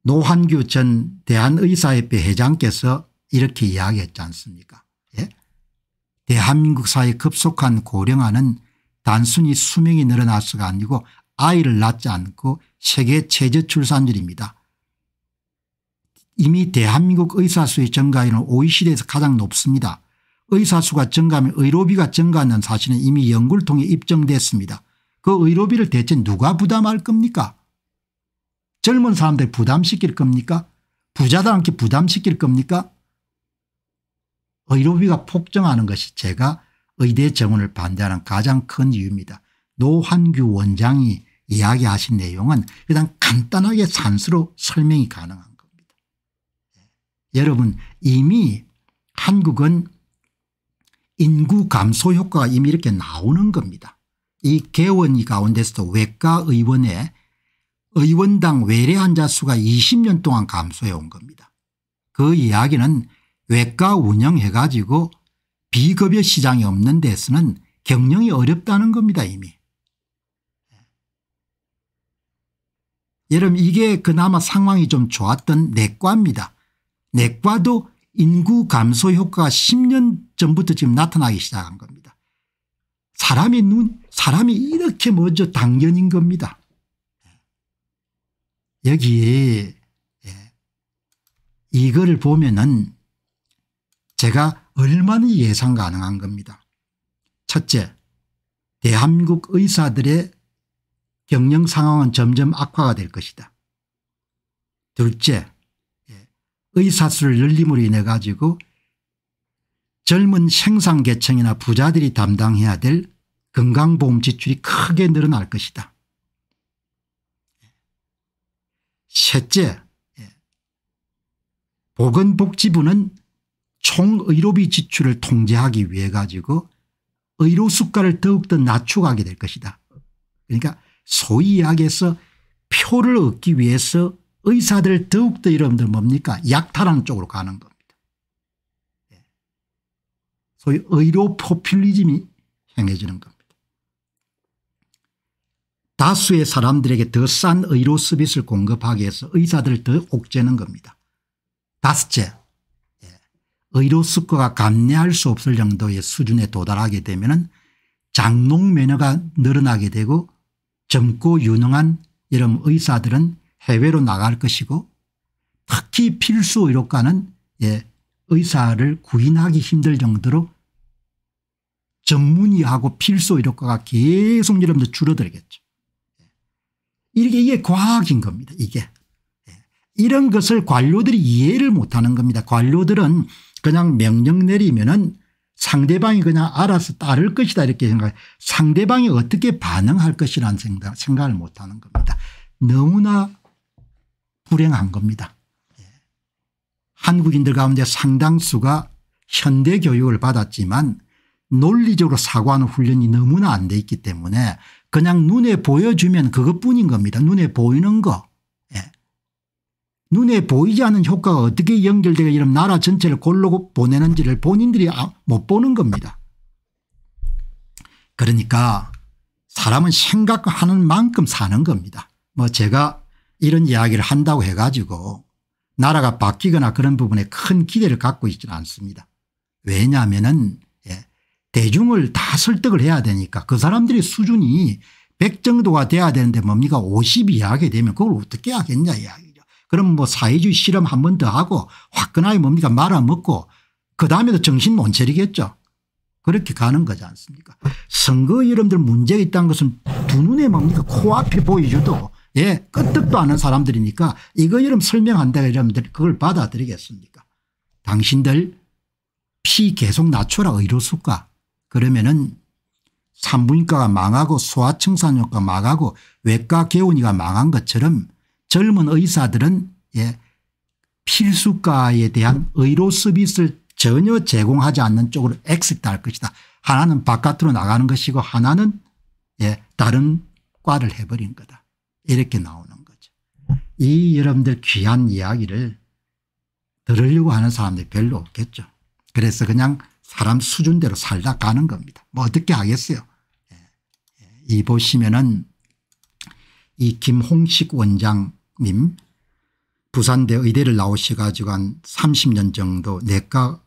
노한규 전 대한의사협회 회장께서 이렇게 이야기했지 않습니까 예? 대한민국 사회 급속한 고령화는 단순히 수명이 늘어나서가 아니고 아이를 낳지 않고 세계 최저 출산율입니다. 이미 대한민국 의사 수의 증가율은 OECD에서 가장 높습니다. 의사수가 증가하면 의료비가 증가하는 사실은 이미 연구를 통해 입증됐습니다. 그 의료비를 대체 누가 부담할 겁니까? 젊은 사람들 부담시킬 겁니까? 부자들한테 부담시킬 겁니까? 의료비가 폭증하는 것이 제가 의대 정원을 반대하는 가장 큰 이유입니다. 노환규 원장이 이야기하신 내용은 일단 간단하게 산수로 설명이 가능한 겁니다. 예. 여러분 이미 한국은 인구 감소 효과가 이미 이렇게 나오는 겁니다. 이 개원이 가운데서도 외과 의원의 의원당 외래 환자 수가 20년 동안 감소해 온 겁니다. 그 이야기는 외과 운영해 가지고 비급여 시장이 없는 데서는 경영이 어렵다는 겁니다 이미. 여러분 이게 그나마 상황이 좀 좋았던 내과입니다. 내과도 인구 감소 효과가 10년 전부터 지금 나타나기 시작한 겁니다. 사람이눈 사람이 이렇게 먼저 당연인 겁니다. 여기에 예, 이거를 보면은 제가 얼마나 예상 가능한 겁니다. 첫째 대한민국 의사들의 경영 상황은 점점 악화가 될 것이다. 둘째 예, 의사수를 늘림으로 인해 가지고 젊은 생산계층이나 부자들이 담당해야 될 건강보험 지출이 크게 늘어날 것이다. 셋째 예. 보건복지부는 총의료비 지출을 통제하기 위해 가지고 의료 수가를 더욱더 낮추게 될 것이다. 그러니까 소위 이야기해서 표를 얻기 위해서 의사들 더욱더 이러분 뭡니까 약탈하는 쪽으로 가는 것. 소위 의료 포퓰리즘이 행해지는 겁니다. 다수의 사람들에게 더 싼 의료 서비스를 공급하기 위해서 의사들을 더 옥죄는 겁니다. 다섯째 예, 의료 수가가 감내할 수 없을 정도의 수준에 도달하게 되면 장롱 매너가 늘어나게 되고 젊고 유능한 이런 의사들은 해외로 나갈 것이고 특히 필수 의료과는 예, 의사를 구인하기 힘들 정도로 전문의하고 필수 의료과가 계속 여러분들 줄어들겠죠. 예. 이게 이게 과학인 겁니다. 이게. 예. 이런 것을 관료들이 이해를 못하는 겁니다. 관료들은 그냥 명령 내리면은 상대방이 그냥 알아서 따를 것이다 이렇게 생각해 상대방이 어떻게 반응할 것이라는 생각, 생각을 못하는 겁니다. 너무나 불행한 겁니다. 예. 한국인들 가운데 상당수가 현대 교육을 받았지만 논리적으로 사고하는 훈련이 너무나 안 돼 있기 때문에 그냥 눈에 보여주면 그것뿐인 겁니다. 눈에 보이는 거. 예. 눈에 보이지 않는 효과가 어떻게 연결되어 이런 나라 전체를 골로 보내는지를 본인들이 아, 못 보는 겁니다. 그러니까 사람은 생각하는 만큼 사는 겁니다. 뭐 제가 이런 이야기를 한다고 해가지고 나라가 바뀌거나 그런 부분에 큰 기대를 갖고 있지는 않습니다. 왜냐하면 은 대중을 다 설득을 해야 되니까 그 사람들의 수준이 100 정도가 돼야 되는데 뭡니까 50 이하게 되면 그걸 어떻게 하겠냐 이야기죠. 그럼 뭐 사회주의 실험 한 번 더 하고 화끈하게 뭡니까 말아먹고 그다음에도 정신 못 차리겠죠. 그렇게 가는 거지 않습니까 선거 여러분들 문제가 있다는 것은 두 눈에 뭡니까 코앞에 보여줘도예 끄떡도 않는 사람들이니까 이거 여름 설명한다 여러분들 그걸 받아들이겠습니까 당신들 피 계속 낮춰라 의료수가 그러면은 산부인과가 망하고 소아청산학과 망하고 외과 개운이가 망한 것처럼 젊은 의사들은 예, 필수과에 대한 의료 서비스를 전혀 제공하지 않는 쪽으로 엑시트할 것이다. 하나는 바깥으로 나가는 것이고 하나는 예, 다른 과를 해버린 거다. 이렇게 나오는 거죠. 이 여러분들 귀한 이야기를 들으려고 하는 사람들이 별로 없겠죠. 그래서 그냥 사람 수준대로 살다 가는 겁니다. 뭐 어떻게 하겠어요. 예. 예. 이 보시면은 이 김홍식 원장님 부산대 의대를 나오셔 가지고 한 30년 정도 내과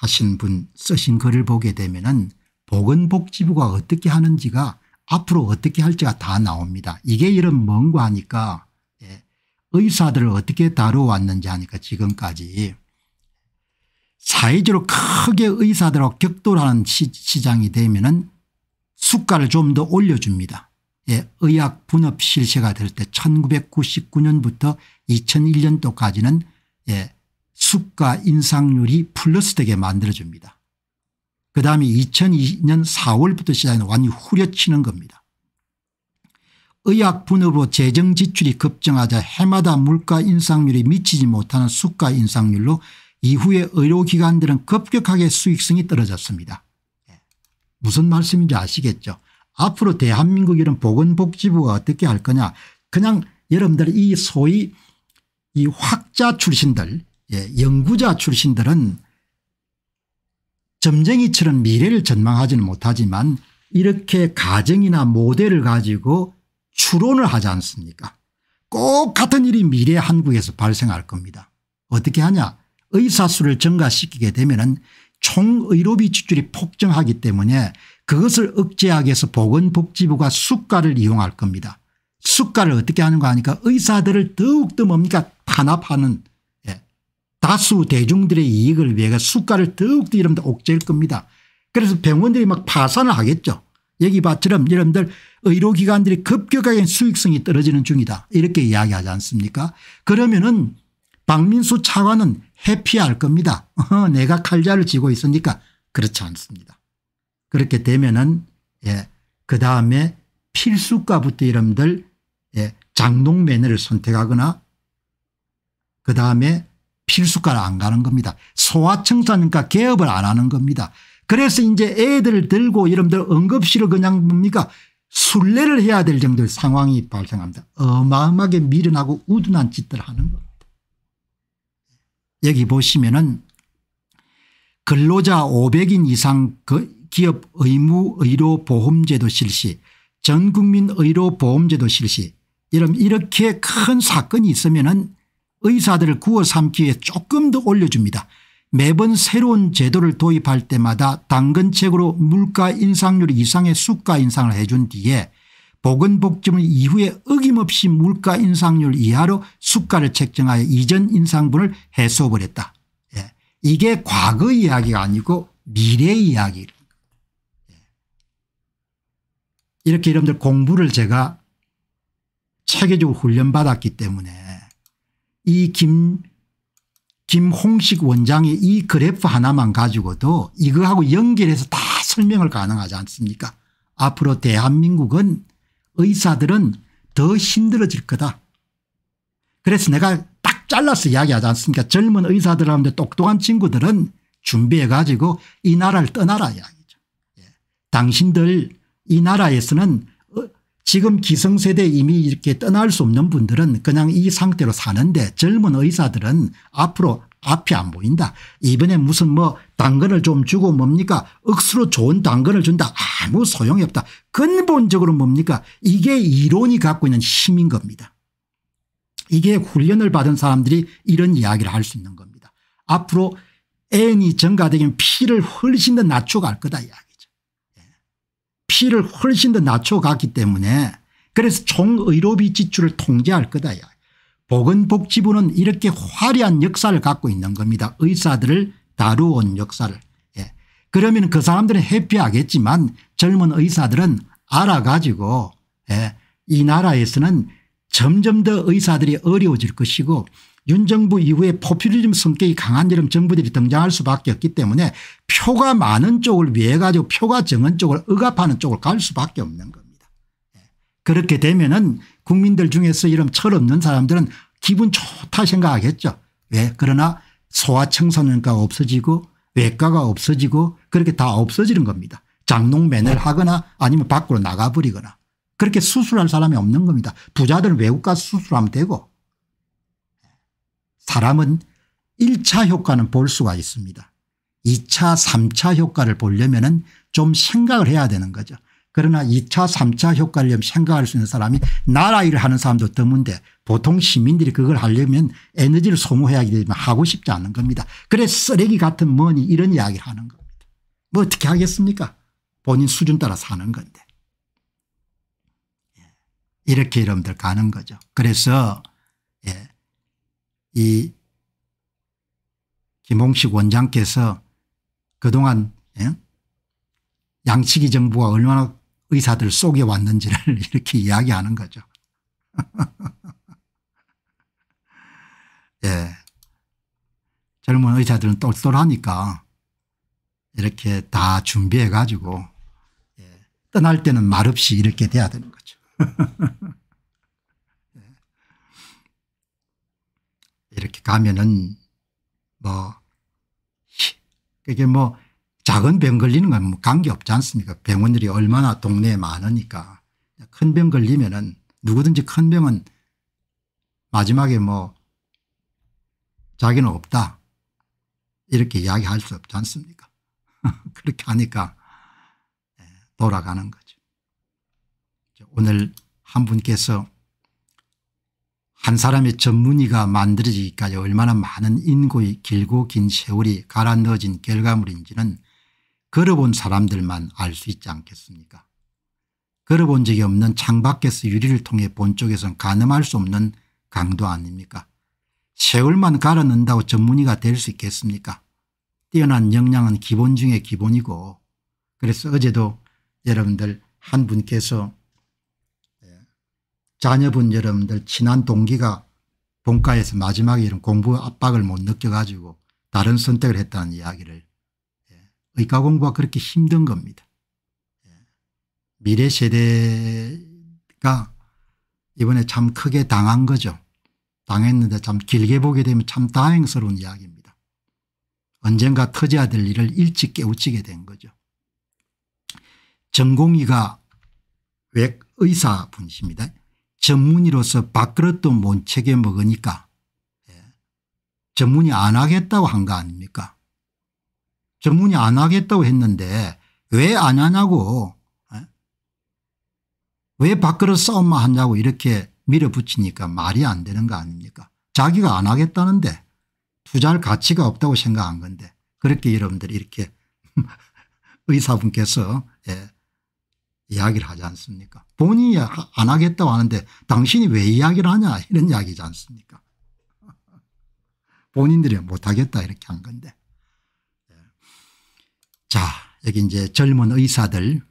하신 분 쓰신 글을 보게 되면은 보건복지부가 어떻게 하는지가 앞으로 어떻게 할지가 다 나옵니다. 이게 이런 먼거 하니까 예, 의사들을 어떻게 다뤄왔는지 하니까 지금까지 사회적으로 크게 의사들하고 격돌하는 시, 장이 되면 은 수가를 좀 더 올려줍니다. 예, 의학 분업 실세가 될 때 1999년부터 2001년도까지는 예, 수가 인상률이 플러스 되게 만들어줍니다. 그 다음에 2002년 4월부터 시작해서 완전히 후려치는 겁니다. 의약 분업으로 재정 지출이 급증하자 해마다 물가 인상률이 미치지 못하는 수가 인상률로 이후에 의료기관들은 급격하게 수익성이 떨어졌습니다. 예. 무슨 말씀인지 아시겠죠 앞으로 대한민국 이런 보건복지부가 어떻게 할 거냐 그냥 여러분들 이 소위 이 학자 출신들 예, 연구자 출신들은 점쟁이처럼 미래를 전망하지는 못하지만 이렇게 가정이나 모델을 가지고 추론을 하지 않습니까 꼭 같은 일이 미래 한국에서 발생할 겁니다. 어떻게 하냐 의사수를 증가시키게 되면 총의료비 지출이 폭증하기 때문에 그것을 억제하기 위해서 보건복지부가 수가를 이용할 겁니다. 수가를 어떻게 하는가 하니까 의사들을 더욱더 뭡니까 탄압하는 예. 다수 대중들의 이익을 위해 수가를 더욱더 이름도 옥죄일 겁니다. 그래서 병원들이 막 파산을 하겠죠. 여기 봐처럼 여러분들 의료기관들이 급격하게 수익성이 떨어지는 중이다 이렇게 이야기하지 않습니까 그러면은 박민수 차관은 회피할 겁니다. 내가 칼자를 쥐고 있으니까 그렇지 않습니다. 그렇게 되면은 예, 그 다음에 필수과부터 이름들 예, 장롱 매너를 선택하거나 그 다음에 필수과를 안 가는 겁니다. 소아청산과 개업을 안 하는 겁니다. 그래서 이제 애들을 들고 이름들 응급실을 그냥 뭡니까 순례를 해야 될 정도의 상황이 발생합니다. 어마어마하게 미련하고 우둔한 짓들 하는 거. 여기 보시면은 근로자 500인 이상 그 기업 의무 의료 보험제도 실시 전국민 의료 보험제도 실시 이런 이렇게 큰 사건이 있으면은 의사들을 구워 삼기에 조금 더 올려줍니다. 매번 새로운 제도를 도입할 때마다 당근책으로 물가 인상률 이상의 수가 인상을 해준 뒤에 보건복지부 이후에 어김없이 물가 인상률 이하로 수가를 책정하여 이전 인상분을 해소해버렸다. 예. 이게 과거 이야기가 아니고 미래 이야기. 예. 이렇게 여러분들 공부를 제가 체계적으로 훈련받았기 때문에 이 김, 김홍식 원장의 이 그래프 하나만 가지고도 이거하고 연결해서 다 설명을 가능하지 않습니까 앞으로 대한민국은 의사들은 더 힘들어질 거다. 그래서 내가 딱 잘라서 이야기하지 않습니까 젊은 의사들 하는데 똑똑한 친구들은 준비해 가지고 이 나라를 떠나라 이야기죠. 예. 당신들 이 나라에서는 어, 지금 기성세대 이미 이렇게 떠날 수 없는 분들은 그냥 이 상태로 사는데 젊은 의사들은 앞으로 앞이 안 보인다. 이번에 무슨 뭐 당근을 좀 주고 뭡니까 억수로 좋은 당근을 준다. 아무 소용이 없다. 근본적으로 뭡니까 이게 이론이 갖고 있는 힘인 겁니다. 이게 훈련을 받은 사람들이 이런 이야기를 할 수 있는 겁니다. 앞으로 N이 증가되면 P를 훨씬 더 낮춰갈 거다 이야기죠. P를 예. 훨씬 더 낮춰갔기 때문에 그래서 총의료비 지출을 통제할 거다 이야기. 보건복지부는 이렇게 화려한 역사를 갖고 있는 겁니다. 의사들을 다루온 어 역사를. 예. 그러면 그 사람들은 회피하겠지만 젊은 의사들은 알아가지고 예. 이 나라에서는 점점 더 의사들이 어려워질 것이고 윤정부 이후에 포퓰리즘 성격이 강한 이런 정부들이 등장할 수밖에 없기 때문에 표가 많은 쪽을 위해 가지고 표가 적은 쪽을 억압하는 쪽을 갈 수밖에 없는 겁니다. 예. 그렇게 되면은 국민들 중에서 이런 철없는 사람들은 기분 좋다 생각하겠죠. 왜? 그러나 소아청소년과 없어지고 외과가 없어지고 그렇게 다 없어지는 겁니다. 장농맨을 하거나 아니면 밖으로 나가버리거나 그렇게 수술할 사람이 없는 겁니다. 부자들은 외국 가 수술하면 되고 사람은 1차 효과는 볼 수가 있습니다. 2차 3차 효과를 보려면 좀 생각을 해야 되는 거죠. 그러나 2차 3차 효과를 생각할 수 있는 사람이 나라 일을 하는 사람도 드문데 보통 시민들이 그걸 하려면 에너지를 소모해야 되지만 하고 싶지 않은 겁니다. 그래서 쓰레기 같은 뭐니 이런 이야기를 하는 겁니다. 뭐 어떻게 하겠습니까 본인 수준 따라 사는 건데. 예. 이렇게 여러분들 가는 거죠. 그래서 예. 이 김홍식 원장께서 그동안 예? 양치기 정부가 얼마나 의사들 속에 왔는지를 *laughs* 이렇게 이야기하는 거죠. *laughs* 예. 젊은 의사들은 똘똘하니까 이렇게 다 준비해 가지고 예. 떠날 때는 말없이 이렇게 돼야 되는 거죠. *laughs* 예. 이렇게 가면은 뭐 그게 뭐 작은 병 걸리는 건뭐 관계없지 않습니까 병원들이 얼마나 동네에 많으니까 큰 병 걸리면은 누구든지 큰 병은 마지막에 뭐 자기는 없다. 이렇게 이야기할 수 없지 않습니까? *laughs* 그렇게 하니까 예, 돌아가는 거죠. 오늘 한 분께서 한 사람의 전문의가 만들어지기까지 얼마나 많은 인고의 길고 긴 세월이 갈아넣어진 결과물인지는 걸어본 사람들만 알 수 있지 않겠습니까 걸어본 적이 없는 창밖에서 유리를 통해 본 쪽에선 가늠할 수 없는 강도 아닙니까 채울만 갈아 넣는다고 전문의가 될 수 있겠습니까 뛰어난 역량은 기본 중의 기본이고 그래서 어제도 여러분들 한 분께서 예, 자녀분 여러분들 친한 동기가 본과에서 마지막에 이런 공부 압박을 못 느껴가지고 다른 선택을 했다는 이야기를 예, 의과 공부가 그렇게 힘든 겁니다. 예, 미래 세대가 이번에 참 크게 당한 거죠. 당했는데 참 길게 보게 되면 참 다행스러운 이야기입니다. 언젠가 터져야 될 일을 일찍 깨우치게 된 거죠. 전공의가 외 의사분이십니다. 전문의로서 밥그릇도 못 챙겨 먹으니까 예, 전문의 안 하겠다고 한 거 아닙니까 전문의 안 하겠다고 했는데 왜 안 하냐고 예? 왜 밥그릇 싸움만 하냐고 이렇게 밀어붙이니까 말이 안 되는 거 아닙니까 자기가 안 하겠다는데 투자할 가치가 없다고 생각한 건데 그렇게 여러분들 이렇게 *laughs* 의사분께서 예, 이야기를 하지 않습니까 본인이 안 하겠다고 하는데 당신이 왜 이야기를 하냐 이런 이야기지 않습니까 *laughs* 본인들이 못하겠다 이렇게 한 건데 예. 자 여기 이제 젊은 의사들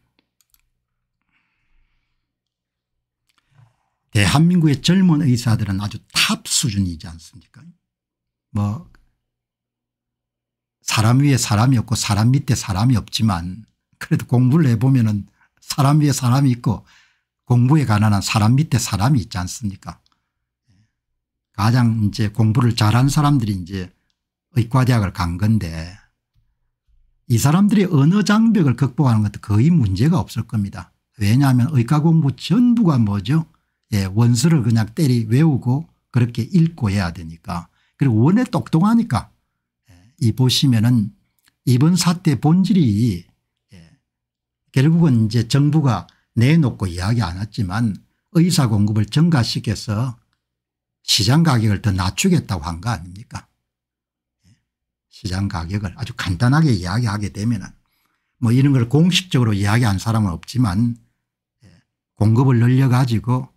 대한민국의 젊은 의사들은 아주 탑 수준이지 않습니까 뭐 사람 위에 사람이 없고 사람 밑에 사람이 없지만 그래도 공부를 해보면 은 사람 위에 사람이 있고 공부에 관한 사람 밑에 사람이 있지 않습니까 가장 이제 공부를 잘한 사람들이 이제 의과대학을 간 건데 이 사람들이 언어 장벽을 극복하는 것도 거의 문제가 없을 겁니다. 왜냐하면 의과 공부 전부가 뭐죠 예, 원서를 그냥 때리 외우고 그렇게 읽고 해야 되니까 그리고 원에 똑똑하니까 예, 이 보시면은 이번 사태 본질이 예, 결국은 이제 정부가 내놓고 이야기 안 했지만 의사 공급을 증가시켜서 시장 가격을 더 낮추겠다고 한 거 아닙니까 예, 시장 가격을 아주 간단하게 이야기하게 되면 은뭐 이런 걸 공식적으로 이야기한 사람은 없지만 예, 공급을 늘려 가지고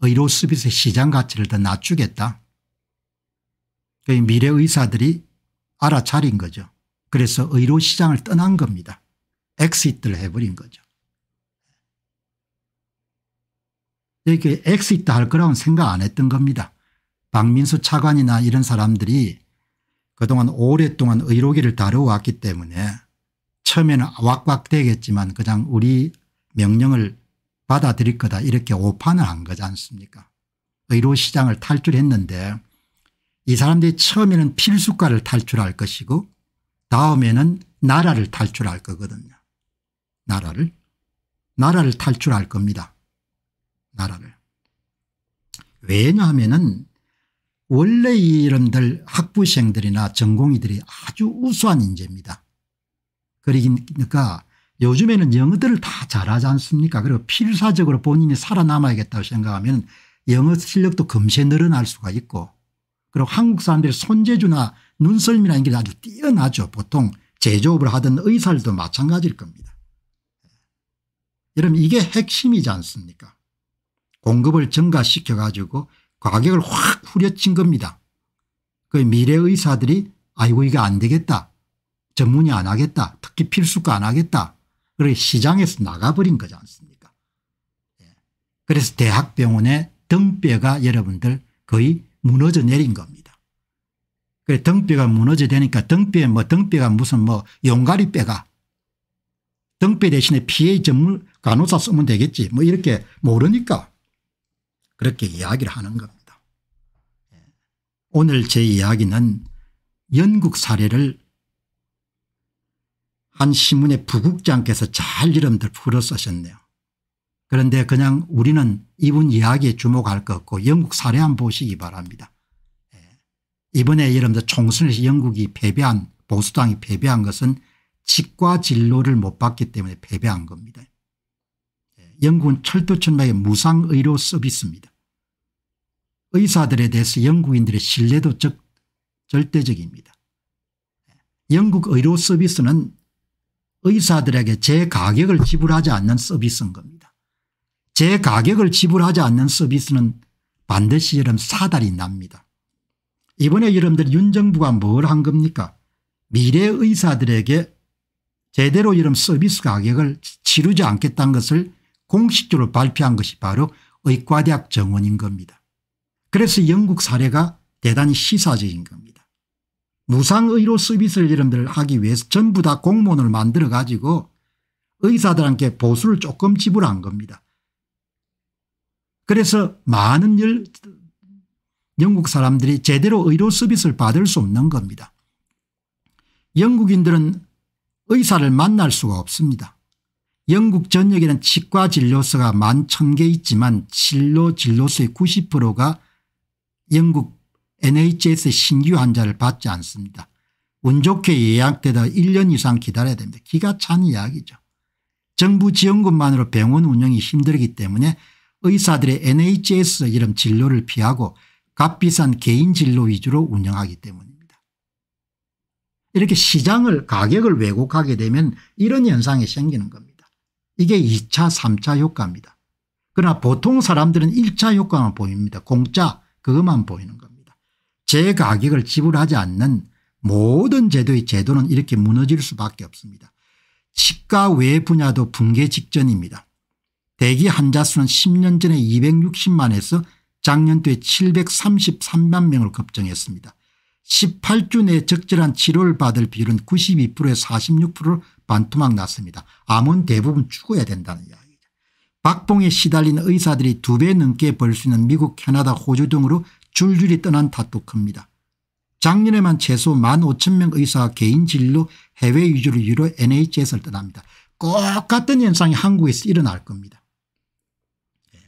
의료서비스 시장 가치를 더 낮추겠다. 미래 의사들이 알아차린 거죠. 그래서 의료시장을 떠난 겁니다. 엑시트를 해버린 거죠. 이렇게 엑시트 할 거라고는 생각 안 했던 겁니다. 박민수 차관이나 이런 사람들이 그동안 오랫동안 의료계를 다뤄왔기 때문에 처음에는 왁왁대겠지만 그냥 우리 명령을 받아들일 거다 이렇게 오판을 한 거지 않습니까 의료시장을 탈출했는데 이 사람들이 처음에는 필수과를 탈출할 것이고 다음에는 나라를 탈출할 거거든요. 나라를. 나라를 탈출할 겁니다. 나라를. 왜냐하면은 원래 이름들 학부생들이나 전공의들이 아주 우수한 인재입니다. 그러니까 요즘에는 영어들을 다 잘하지 않습니까 그리고 필사적으로 본인이 살아남아야겠다고 생각하면 영어 실력도 금세 늘어날 수가 있고 그리고 한국 사람들이 손재주나 눈썰미나 이게 아주 뛰어나죠 보통 제조업을 하던 의사들도 마찬가지일 겁니다. 여러분 이게 핵심이지 않습니까 공급을 증가시켜 가지고 가격을 확 후려친 겁니다. 그 미래 의사들이 아이고 이거 안 되겠다. 전문이 안 하겠다. 특히 필수가 안 하겠다. 그렇게 시장에서 나가버린 거지 않습니까 예. 그래서 대학병원의 등뼈가 여러분들 거의 무너져 내린 겁니다. 그래 등뼈가 무너져 되니까 등뼈에 뭐 등뼈가 무슨 뭐 용가리 뼈가 등뼈 대신에 PA 전문 간호사 쓰면 되겠지 뭐 이렇게 모르니까 그렇게 이야기를 하는 겁니다. 예. 오늘 제 이야기는 영국 사례를 한 신문의 부국장께서 잘 이름들 풀어 쓰셨네요. 그런데 그냥 우리는 이분 이야기에 주목할 것 없고 영국 사례 한 보시기 바랍니다. 예. 이번에 여러분들 총선에서 영국이 패배한 보수당이 패배한 것은 치과 진로를못봤기 때문에 패배한 겁니다. 예. 영국은 철도천막의 무상의료 서비스입니다. 의사들에 대해서 영국인들의 신뢰도 적, 절대적입니다. 예. 영국 의료 서비스는 의사들에게 제 가격을 지불하지 않는 서비스인 겁니다. 제 가격을 지불하지 않는 서비스는 반드시 여름 사달이 납니다. 이번에 여러분들 윤 정부가 뭘 한 겁니까 미래 의사들에게 제대로 이런 서비스 가격을 치르지 않겠다는 것을 공식적으로 발표한 것이 바로 의과대학 정원인 겁니다. 그래서 영국 사례가 대단히 시사적인 겁니다. 무상의료 서비스를 이런 데를 하기 위해서 전부 다 공무원을 만들어 가지고 의사들한테 보수를 조금 지불한 겁니다. 그래서 많은 열, 영국 사람들이 제대로 의료 서비스를 받을 수 없는 겁니다. 영국인들은 의사를 만날 수가 없습니다. 영국 전역에는 치과 진료소가 만천 개 있지만 진료 진료소의 90%가 영국 NHS 신규 환자를 받지 않습니다. 운 좋게 예약되다 1년 이상 기다려야 됩니다. 기가 찬 이야기죠. 정부 지원금만으로 병원 운영이 힘들기 때문에 의사들의 NHS 이름 진료를 피하고 값비싼 개인 진료 위주로 운영하기 때문입니다. 이렇게 시장을 가격을 왜곡하게 되면 이런 현상이 생기는 겁니다. 이게 2차 3차 효과입니다. 그러나 보통 사람들은 1차 효과만 보입니다. 공짜 그것만 보이는 겁니다. 제 가격을 지불하지 않는 모든 제도의 제도는 이렇게 무너질 수밖에 없습니다. 치과 외 분야도 붕괴 직전입니다. 대기 환자 수는 10년 전에 260만에서 작년도에 733만 명을 급증했습니다. 18주 내 적절한 치료를 받을 비율은 92%에 46%로 반토막 났습니다. 암은 대부분 죽어야 된다는 이야기죠. 박봉에 시달린 의사들이 두 배 넘게 벌 수 있는 미국 캐나다 호주 등으로 줄줄이 떠난 탓도 큽니다. 작년에만 최소 1만 5천 명 의사가 개인 진료 해외 위주로 유로 NHS를 떠납니다. 꼭같은 현상이 한국에서 일어날 겁니다. 예.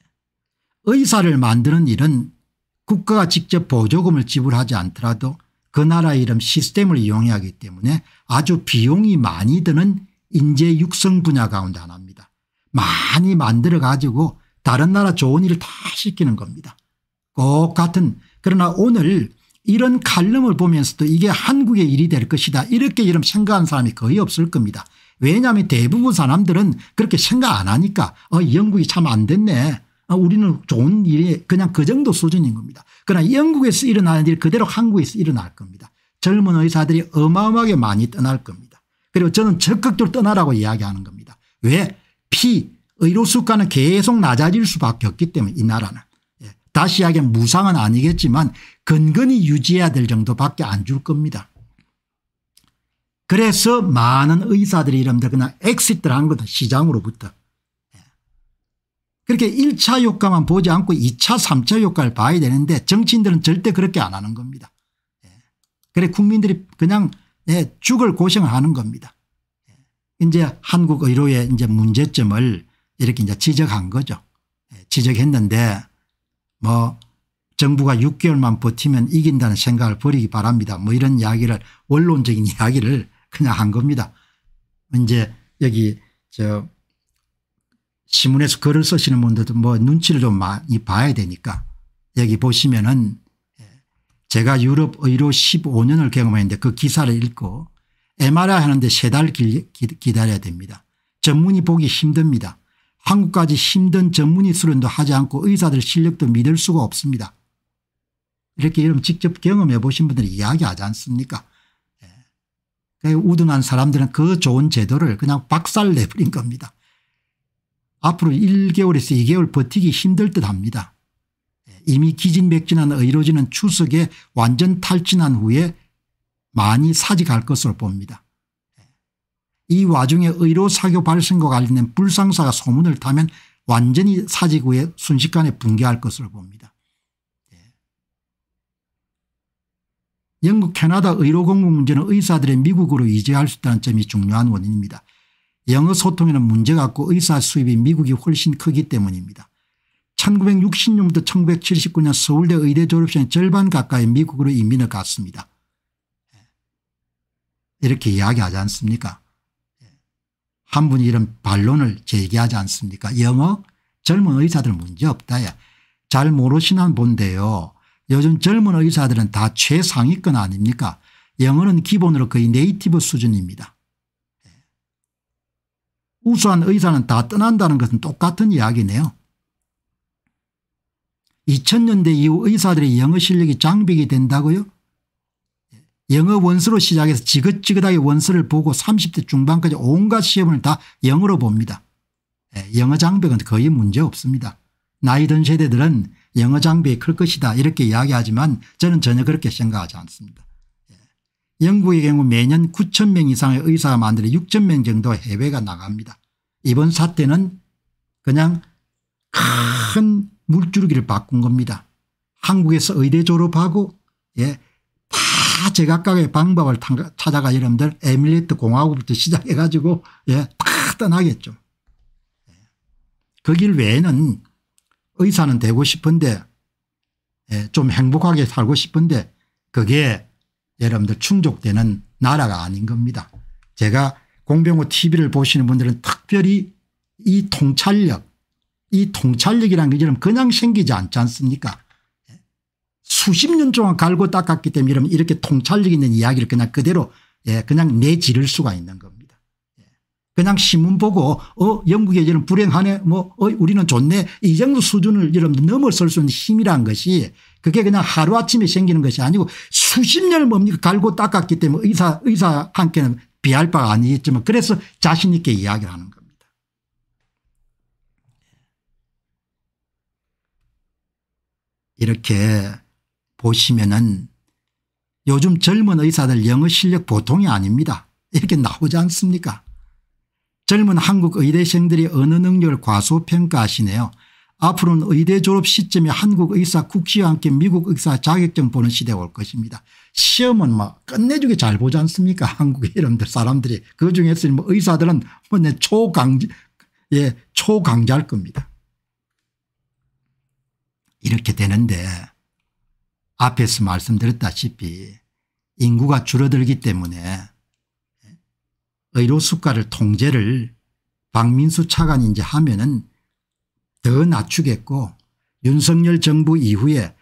의사를 만드는 일은 국가가 직접 보조금을 지불하지 않더라도 그 나라 이름 시스템을 이용해야 하기 때문에 아주 비용이 많이 드는 인재 육성 분야 가운데 하나입니다. 많이 만들어 가지고 다른 나라 좋은 일을 다 시키는 겁니다. 꼭 같은 그러나 오늘 이런 칼럼을 보면서도 이게 한국의 일이 될 것이다 이렇게 이런 생각한 사람이 거의 없을 겁니다. 왜냐하면 대부분 사람들은 그렇게 생각 안 하니까 어 영국이 참 안 됐네. 어, 우리는 좋은 일이 그냥 그 정도 수준인 겁니다. 그러나 영국에서 일어나는 일 그대로 한국에서 일어날 겁니다. 젊은 의사들이 어마어마하게 많이 떠날 겁니다. 그리고 저는 적극적으로 떠나라고 이야기하는 겁니다. 왜? 피, 의료수가는 계속 낮아질 수밖에 없기 때문에 이 나라는. 다시 하기엔 무상은 아니겠지만 근근히 유지해야 될 정도밖에 안 줄 겁니다. 그래서 많은 의사들이 이름들 그냥 엑시트를 한 거다 시장으로부터. 그렇게 1차 효과만 보지 않고 2차 3차 효과를 봐야 되는데 정치인들은 절대 그렇게 안 하는 겁니다. 그래 국민들이 그냥 예, 죽을 고생을 하는 겁니다. 이제 한국 의료의 이제 문제점을 이렇게 이제 지적한 거죠. 예, 지적했는데 뭐 정부가 6개월만 버티면 이긴다는 생각을 버리기 바랍니다. 뭐 이런 이야기를 원론적인 이야기를 그냥 한 겁니다. 이제 여기 저 신문에서 글을 쓰시는 분들도 뭐 눈치를 좀 많이 봐야 되니까 여기 보시면은 예, 제가 유럽 의료 15년을 경험했는데 그 기사를 읽고 MRI 하는데 세 달 기다려야 됩니다. 전문의 보기 힘듭니다. 한국까지 힘든 전문의 수련도 하지 않고 의사들 실력도 믿을 수가 없습니다. 이렇게 여러분 직접 경험해 보신 분들이 이야기하지 않습니까 예. 우둔한 사람들은 그 좋은 제도를 그냥 박살내버린 겁니다. 앞으로 1개월에서 2개월 버티기 힘들 듯 합니다. 예. 이미 기진맥진한 의료진은 추석에 완전 탈진한 후에 많이 사직할 것으로 봅니다. 이 와중에 의료 사교 발생과 관련된 불상사가 소문을 타면 완전히 사직후에 순식간에 붕괴할 것으로 봅니다. 예. 영국 캐나다 의료 공급 문제는 의사들의 미국으로 이주할 수 있다는 점이 중요한 원인입니다. 영어 소통에는 문제가 없고 의사 수입이 미국이 훨씬 크기 때문입니다. 1960년부터 1979년 서울대 의대 졸업생 절반 가까이 미국으로 이민을 갔습니다. 예. 이렇게 이야기하지 않습니까 한 분이 이런 반론을 제기하지 않습니까 영어 젊은 의사들 문제 없다. 야. 잘 모르시나 본데요. 요즘 젊은 의사들은 다 최상위권 아닙니까 영어는 기본으로 거의 네이티브 수준입니다. 우수한 의사는 다 떠난다는 것은 똑같은 이야기네요. 2000년대 이후 의사들의 영어 실력이 장벽이 된다고요 영어 원서로 시작해서 지긋지긋하게 원서를 보고 30대 중반까지 온갖 시험을 다 영어로 봅니다. 예, 영어 장벽은 거의 문제 없습니다. 나이 든 세대들은 영어 장벽이 클 것이다 이렇게 이야기하지만 저는 전혀 그렇게 생각하지 않습니다. 예, 영국의 경우 매년 9천 명 이상의 의사가 만들어 6천 명 정도 해외가 나갑니다. 이번 사태는 그냥 큰 물줄기를 바꾼 겁니다. 한국에서 의대 졸업하고 예, 다 제각각의 방법을 찾아가 여러분들 에밀리트 공화국부터 시작해 가지고 예, 다 떠나겠죠. 예. 그길 외에는 의사는 되고 싶은데 예, 좀 행복하게 살고 싶은데 그게 여러분들 충족되는 나라가 아닌 겁니다. 제가 공병호 tv를 보시는 분들은 특별히 이 통찰력 이 통찰력이라는 게여 그냥 생기지 않지 않습니까 수십 년 동안 갈고 닦았기 때문에 이러면 이렇게 통찰력 있는 이야기를 그냥 그대로 예, 그냥 내지를 수가 있는 겁니다. 예. 그냥 신문 보고 어 영국의 이런 불행하네 뭐 어, 우리는 좋네 이 정도 수준을 여러분 넘어설 수 있는 힘이란 것이 그게 그냥 하루아침에 생기는 것이 아니고 수십 년을 뭡니까 갈고 닦았기 때문에 의사 의사 한께는 비할 바가 아니겠지만 그래서 자신 있게 이야기를 하는 겁니다. 예. 이렇게 보시면은 요즘 젊은 의사들 영어 실력 보통이 아닙니다. 이렇게 나오지 않습니까 젊은 한국 의대생들이 언어 능력을 과소평가하시네요. 앞으로는 의대 졸업 시점에 한국 의사 국시와 함께 미국 의사 자격증 보는 시대가 올 것입니다. 시험은 뭐 끝내주게 잘 보지 않습니까 *laughs* 한국 이름들 사람들이 그중에서 뭐 의사들은 뭐초강예 초강자일 겁니다. 이렇게 되는데 앞에서 말씀드렸다시피 인구가 줄어들기 때문에 의료수가를 통제를 박민수 차관이 이제 하면은 더 낮추겠고 윤석열 정부 이후에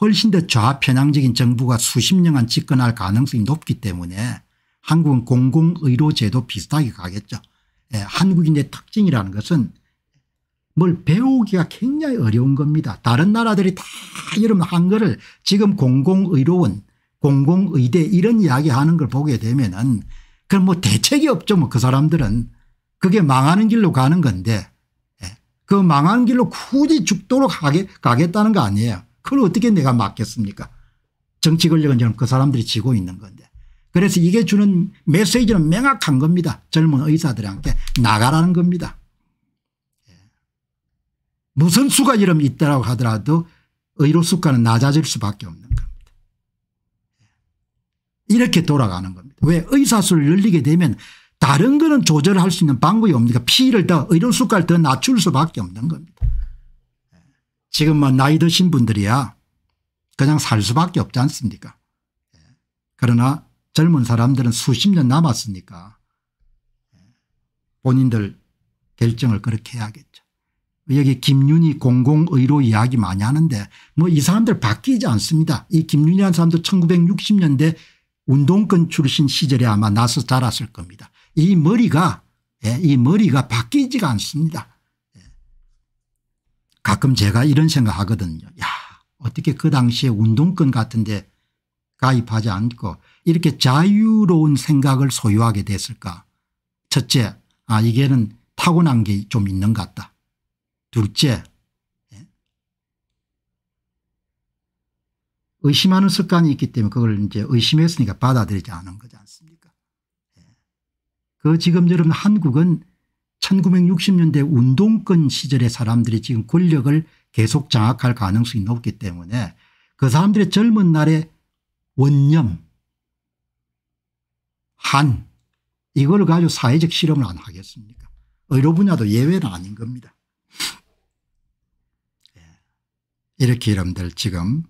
훨씬 더 좌편향적인 정부가 수십 년간 집권할 가능성이 높기 때문에 한국은 공공의료제도 비슷하게 가겠죠. 예, 한국인의 특징이라는 것은 뭘 배우기가 굉장히 어려운 겁니다. 다른 나라들이 다 여러분 한글을 지금 공공의료원 공공의대 이런 이야기 하는 걸 보게 되면은 그럼 뭐 대책이 없죠 뭐 그 사람들은 그게 망하는 길로 가는 건데 예. 그 망하는 길로 굳이 죽도록 하게 가겠다는 거 아니에요. 그걸 어떻게 내가 막겠습니까 정치 권력은 지금 그 사람들이 지고 있는 건데 그래서 이게 주는 메시지는 명확한 겁니다. 젊은 의사들한테 나가라는 겁니다. 무슨 수가 이름 있다라고 하더라도 의료 수가는 낮아질 수밖에 없는 겁니다. 이렇게 돌아가는 겁니다. 왜 의사수를 늘리게 되면 다른 거는 조절할 수 있는 방법이 없니까 피를 더 의료 수가를 더 낮출 수밖에 없는 겁니다. 지금 뭐 나이 드신 분들이야 그냥 살 수밖에 없지 않습니까 그러나 젊은 사람들은 수십 년 남았으니까 본인들 결정을 그렇게 해야겠죠. 여기 김윤희 공공의료 이야기 많이 하는데 뭐 이 사람들 바뀌지 않습니다. 이 김윤희라는 사람도 1960년대 운동권 출신 시절에 아마 나서 자랐을 겁니다. 이 머리가 예, 이 머리가 바뀌지가 않습니다. 예. 가끔 제가 이런 생각하거든요. 야 어떻게 그 당시에 운동권 같은데 가입하지 않고 이렇게 자유로운 생각을 소유하게 됐을까. 첫째 아 이게는 타고난 게 좀 있는 것 같다. 둘째 예? 의심하는 습관이 있기 때문에 그걸 이제 의심했으니까 받아들이지 않은 거지 않습니까 예. 그 지금 여러분 한국은 1960년대 운동권 시절의 사람들이 지금 권력을 계속 장악할 가능성이 높기 때문에 그 사람들의 젊은 날의 원념 한 이걸 가지고 사회적 실험을 안 하겠습니까 의료 분야도 예외는 아닌 겁니다. 이렇게 여러분들 지금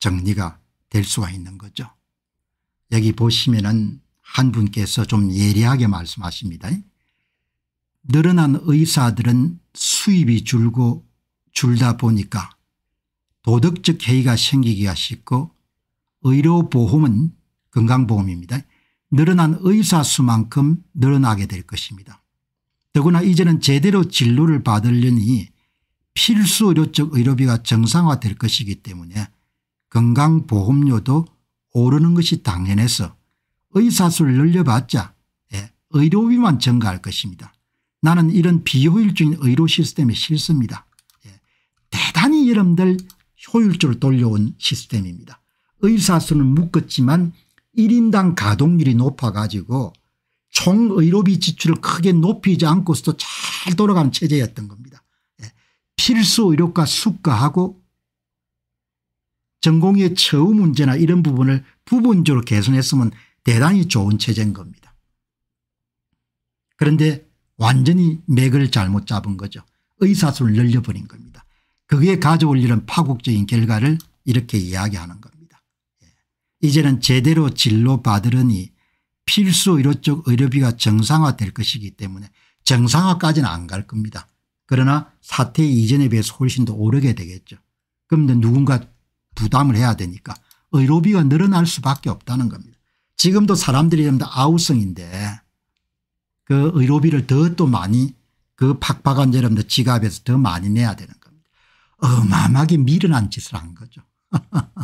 정리가 될 수가 있는 거죠. 여기 보시면은 한 분께서 좀 예리하게 말씀하십니다. 늘어난 의사들은 수입이 줄고 줄다 보니까 도덕적 해이가 생기기가 쉽고 의료보험은 건강보험입니다. 늘어난 의사 수만큼 늘어나게 될 것입니다. 더구나 이제는 제대로 진료를 받으려니 필수 의료적 의료비가 정상화될 것이기 때문에 건강보험료도 오르는 것이 당연해서 의사수를 늘려봤자 예, 의료비만 증가할 것입니다. 나는 이런 비효율적인 의료 시스템이 싫습니다. 예, 대단히 여러분들 효율적으로 돌려온 시스템입니다. 의사수는 묶었지만 1인당 가동률이 높아가지고 총 의료비 지출을 크게 높이지 않고서도 잘 돌아가는 체제였던 겁니다. 필수 의료과 수과하고 전공의 처우 문제나 이런 부분을 부분적으로 개선했으면 대단히 좋은 체제인 겁니다. 그런데 완전히 맥을 잘못 잡은 거죠. 의사수를 늘려버린 겁니다. 그게 가져올 이런 파국적인 결과를 이렇게 이야기하는 겁니다. 예. 이제는 제대로 진로 받으려니 필수 의료적 의료비가 정상화될 것이기 때문에 정상화까지는 안 갈 겁니다. 그러나 사태 이전에 비해서 훨씬 더 오르게 되겠죠. 그럼 누군가 부담을 해야 되니까 의료비가 늘어날 수밖에 없다는 겁니다. 지금도 사람들이 전부 아우성인데 그 의료비를 더 또 많이 그 팍팍한 여러분들 지갑에서 더 많이 내야 되는 겁니다. 어마어마하게 미련한 짓을 한 거죠. *laughs*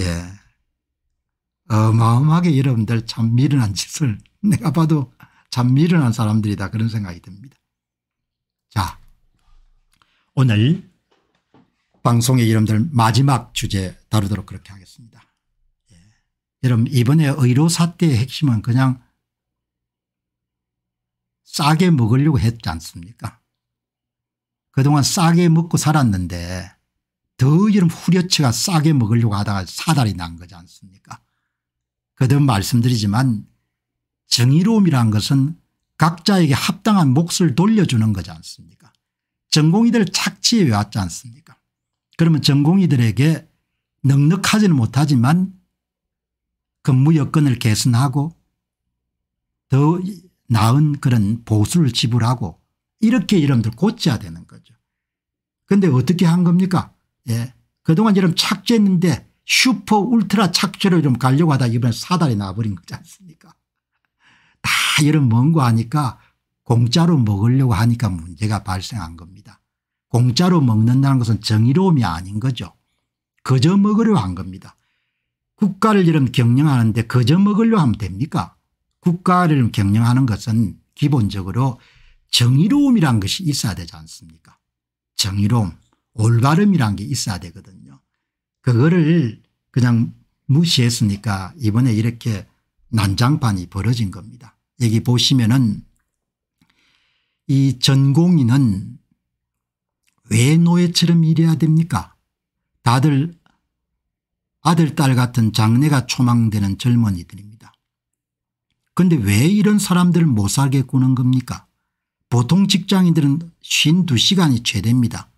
예. 어마어마하게 여러분들 참 미련한 짓을 내가 봐도 참 미련한 사람들이다 그런 생각이 듭니다. 자 오늘 방송의 이름들 마지막 주제 다루도록 그렇게 하겠습니다. 예. 여러분 이번에 의료 사태의 핵심은 그냥 싸게 먹으려고 했지 않습니까 그동안 싸게 먹고 살았는데 더 이런 후려치가 싸게 먹으려고 하다가 사달이 난 거지 않습니까 그든 말씀드리지만 정의로움이란 것은 각자에게 합당한 몫을 돌려주는 거지 않습니까 전공이들 착취해 왔지 않습니까 그러면 전공이들에게 넉넉하지는 못하지만 근무 여건을 개선하고 더 나은 그런 보수를 지불하고 이렇게 여러분들 고쳐야 되는 거죠. 그런데 어떻게 한 겁니까 예. 그동안 여러분 착취했는데 슈퍼 울트라 착취로 좀 가려고 하다 이번에 사달이 나버린 거지 않습니까 다 이런 원거하니까 공짜로 먹으려고 하니까 문제가 발생한 겁니다. 공짜로 먹는다는 것은 정의로움이 아닌 거죠. 거저 먹으려 한 겁니다. 국가를 이름 경영하는데 거저 먹으려 하면 됩니까 국가를 경영하는 것은 기본적으로 정의로움이란 것이 있어야 되지 않습니까 정의로움 올바름이란 게 있어야 되거든요. 그거를 그냥 무시했으니까 이번에 이렇게 난장판이 벌어진 겁니다. 여기 보시면은 이 전공인은 왜 노예처럼 일해야 됩니까? 다들 아들 딸 같은 장래가 초망되는 젊은이들입니다. 그런데 왜 이런 사람들을 못 살게 꾸는 겁니까? 보통 직장인들은 52시간이 최대입니다.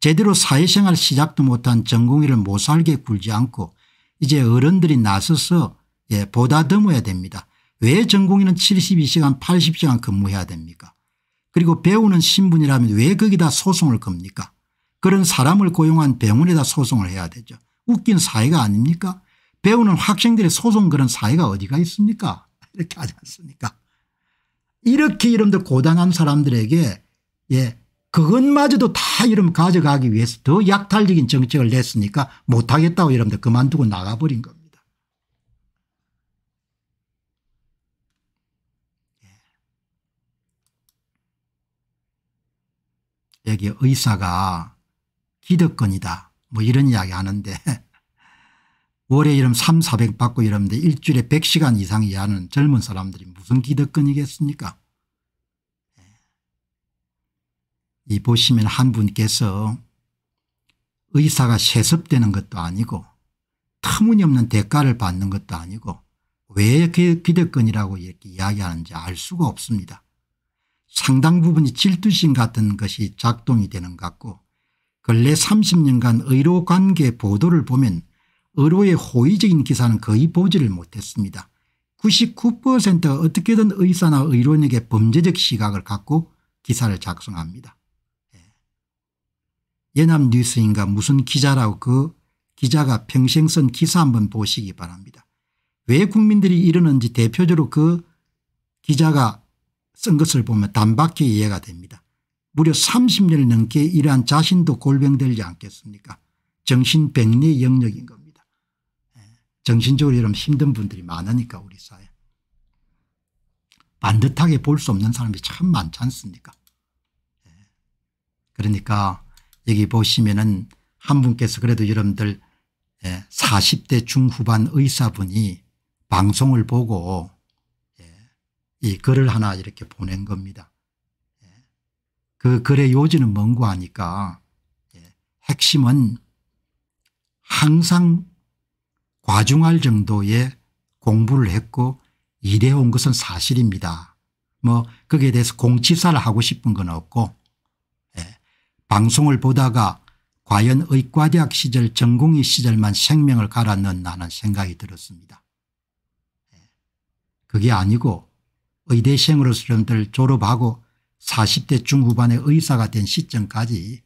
제대로 사회생활 시작도 못한 전공인을 못 살게 굴지 않고 이제 어른들이 나서서 예, 보다듬어야 됩니다. 왜 전공의는 72시간 80시간 근무해야 됩니까 그리고 배우는 신분이라면 왜 거기다 소송을 겁니까 그런 사람을 고용한 병원에다 소송을 해야 되죠. 웃긴 사회가 아닙니까 배우는 학생들의 소송 그런 사회가 어디가 있습니까 *laughs* 이렇게 하지 않습니까 이렇게 이름들 고단한 사람들에게 예 그것마저도 다 이름 가져가기 위해서 더 약탈적인 정책을 냈으니까 못하겠다고 이름들 그만두고 나가버린 겁니다. 여기 의사가 기득권이다 뭐 이런 이야기 하는데 *laughs* 월에 이름 3, 400 받고 이러는데 일주일에 100시간 이상 이하는 젊은 사람들이 무슨 기득권이겠습니까 예. 이 보시면 한 분께서 의사가 세습되는 것도 아니고 터무니없는 대가를 받는 것도 아니고 왜 그 기득권이라고 이렇게 이야기하는지 알 수가 없습니다. 상당 부분이 질투심 같은 것이 작동이 되는 것 같고 근래 30년간 의료 관계 보도를 보면 의료의 호의적인 기사는 거의 보지를 못했습니다. 99%가 어떻게든 의사나 의료인에게 범죄적 시각을 갖고 기사를 작성합니다. 연합뉴스인가 예. 무슨 기자라고 그 기자가 평생 쓴 기사 한번 보시기 바랍니다. 왜 국민들이 이러는지 대표적으로 그 기자가 쓴 것을 보면 단박에 이해가 됩니다. 무려 30년 넘게 이러한 자신도 골병되지 않겠습니까 정신백리 영역인 겁니다. 예. 정신적으로 여러분 힘든 분들이 많으니까 우리 사회. 반듯하게 볼 수 없는 사람이 참 많지 않습니까 예. 그러니까 여기 보시면은 한 분께서 그래도 여러분들 40대 예, 중후반 의사분이 방송을 보고 이 글을 하나 이렇게 보낸 겁니다. 예. 그 글의 요지는 뭔고 하니까 예. 핵심은 항상 과중할 정도의 공부를 했고 일해온 것은 사실입니다. 뭐 거기에 대해서 공치사를 하고 싶은 건 없고 예. 방송을 보다가 과연 의과대학 시절 전공의 시절만 생명을 갈아 넣나는 생각이 들었습니다. 예. 그게 아니고 의대생으로서 들 졸업하고 40대 중후반의 의사가 된 시점까지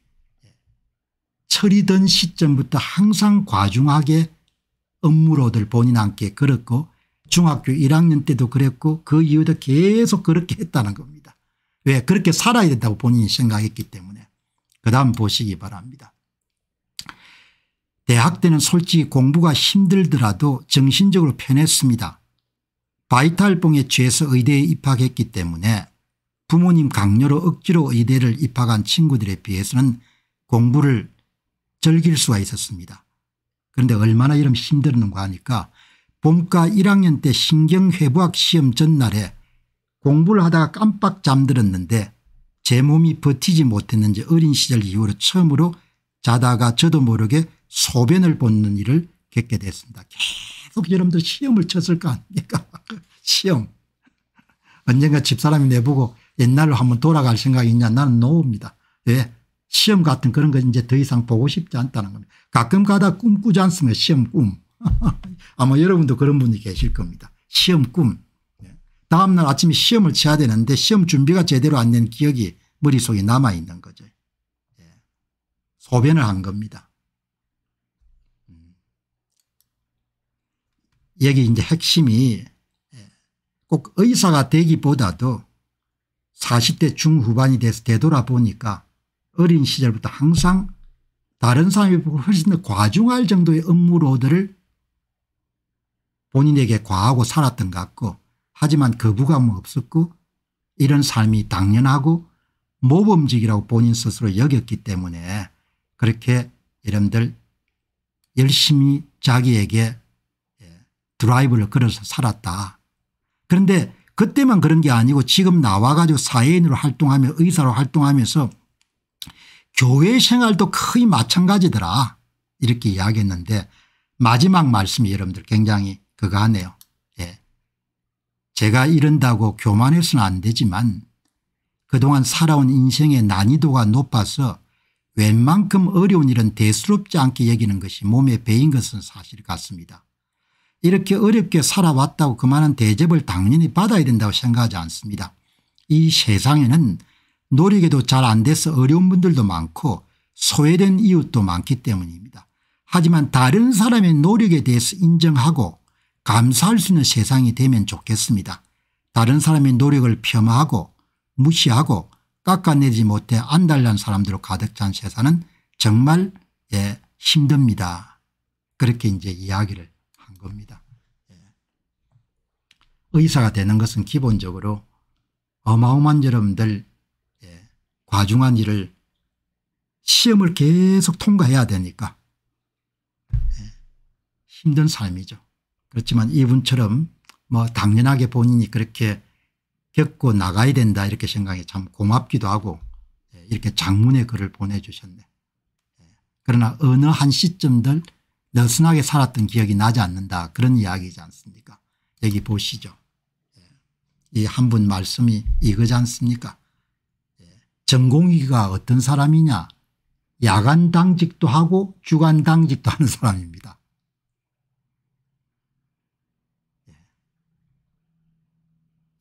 철이던 시점부터 항상 과중하게 업무로들 본인한테 그렇고 중학교 1학년 때도 그랬고 그 이후도 계속 그렇게 했다는 겁니다. 왜 그렇게 살아야 된다고 본인이 생각했기 때문에 그다음 보시기 바랍니다. 대학 때는 솔직히 공부가 힘들더라도 정신적으로 편했습니다. 바이탈봉에 취해서 의대에 입학했기 때문에 부모님 강요로 억지로 의대를 입학한 친구들에 비해서는 공부를 즐길 수가 있었습니다. 그런데 얼마나 이런 힘들었는가 하니까 봄과 1학년 때 신경회부학 시험 전날에 공부를 하다가 깜빡 잠들었는데 제 몸이 버티지 못했는지 어린 시절 이후로 처음으로 자다가 저도 모르게 소변을 보는 일을 겪게 됐습니다. 계속 여러분들 시험을 쳤을 거 아닙니까 시험. 언젠가 집사람이 내보고 옛날로 한번 돌아갈 생각이 있냐 나는 노입니다. 왜? 예. 시험 같은 그런 거 이제 더 이상 보고 싶지 않다는 겁니다. 가끔 가다 꿈 꾸지 않습니까 시험 꿈. *laughs* 아마 여러분도 그런 분이 계실 겁니다. 시험 꿈. 예. 다음날 아침에 시험을 쳐야 되는데 시험 준비가 제대로 안 된 기억이 머릿속에 남아있는 거죠. 예. 소변을 한 겁니다. 음. 여기 이제 핵심이 꼭 의사가 되기보다도 40대 중후반이 돼서 되돌아보니까 어린 시절부터 항상 다른 사람이 훨씬 더 과중할 정도의 업무로드를 본인에게 과하고 살았던 것 같고 하지만 거부감은 그 없었고 이런 삶이 당연하고 모범직이라고 본인 스스로 여겼기 때문에 그렇게 여러분들 열심히 자기에게 예, 드라이브를 걸어서 살았다. 그런데 그때만 그런 게 아니고 지금 나와 가지고 사회인으로 활동하며 의사로 활동하면서 교회 생활도 거의 마찬가지더라 이렇게 이야기했는데 마지막 말씀이 여러분들 굉장히 그거 하네요. 예. 제가 이런다고 교만해서는 안 되지만 그동안 살아온 인생의 난이도가 높아서 웬만큼 어려운 일은 대수롭지 않게 여기는 것이 몸에 배인 것은 사실 같습니다. 이렇게 어렵게 살아왔다고 그만한 대접을 당연히 받아야 된다고 생각하지 않습니다. 이 세상에는 노력에도 잘 안 돼서 어려운 분들도 많고 소외된 이웃도 많기 때문입니다. 하지만 다른 사람의 노력에 대해서 인정하고 감사할 수 있는 세상이 되면 좋겠습니다. 다른 사람의 노력을 폄하하고 무시하고 깎아내지 못해 안달난 사람들로 가득 찬 세상은 정말 예, 힘듭니다. 그렇게 이제 이야기를 겁니다. 예. 의사가 되는 것은 기본적으로 어마어마한 여러분들 예, 과중한 일을 시험을 계속 통과해야 되니까 예, 힘든 삶이죠. 그렇지만 이분처럼 뭐 당연하게 본인이 그렇게 겪고 나가야 된다 이렇게 생각이 참 고맙기도 하고 이렇게 장문의 글을 보내주셨네. 그러나 어느 한 시점들 느슨하게 살았던 기억이 나지 않는다 그런 이야기지 않습니까 여기 보시죠. 예. 이한 분 말씀이 이거지 않습니까 예. 전공의가 어떤 사람이냐 야간 당직도 하고 주간 당직도 하는 사람입니다. 예.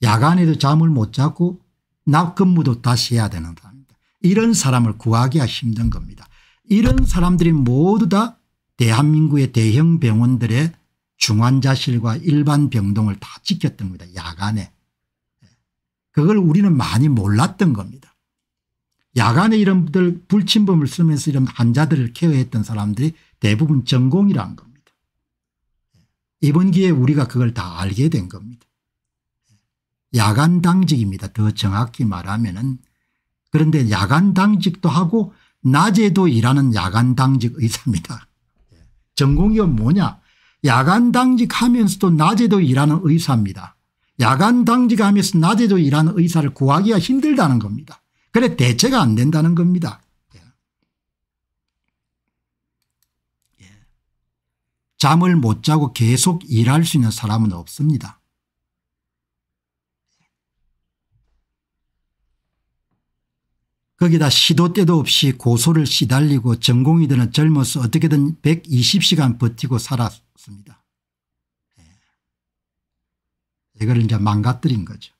야간에도 잠을 못 자고 낮 근무도 다시 해야 되는 사람입니다. 이런 사람을 구하기가 힘든 겁니다. 이런 사람들이 모두 다 대한민국의 대형 병원들의 중환자실과 일반 병동을 다 지켰던 겁니다. 야간에. 그걸 우리는 많이 몰랐던 겁니다. 야간에 이런 들 불침범을 쓰면서 이런 환자들을 케어했던 사람들이 대부분 전공이란 겁니다. 이번 기회에 우리가 그걸 다 알게 된 겁니다. 야간 당직입니다. 더 정확히 말하면 은 그런데 야간 당직도 하고 낮에도 일하는 야간 당직 의사입니다. 전공이 뭐냐 야간 당직하면서도 낮에도 일하는 의사입니다. 야간 당직하면서 낮에도 일하는 의사를 구하기가 힘들다는 겁니다. 그래 대체가 안 된다는 겁니다. 예. 예. 잠을 못 자고 계속 일할 수 있는 사람은 없습니다. 거기다 시도 때도 없이 고소를 시달리고 전공이 되는 젊어서 어떻게든 120시간 버티고 살았습니다. 예. 이걸 이제 망가뜨린 거죠.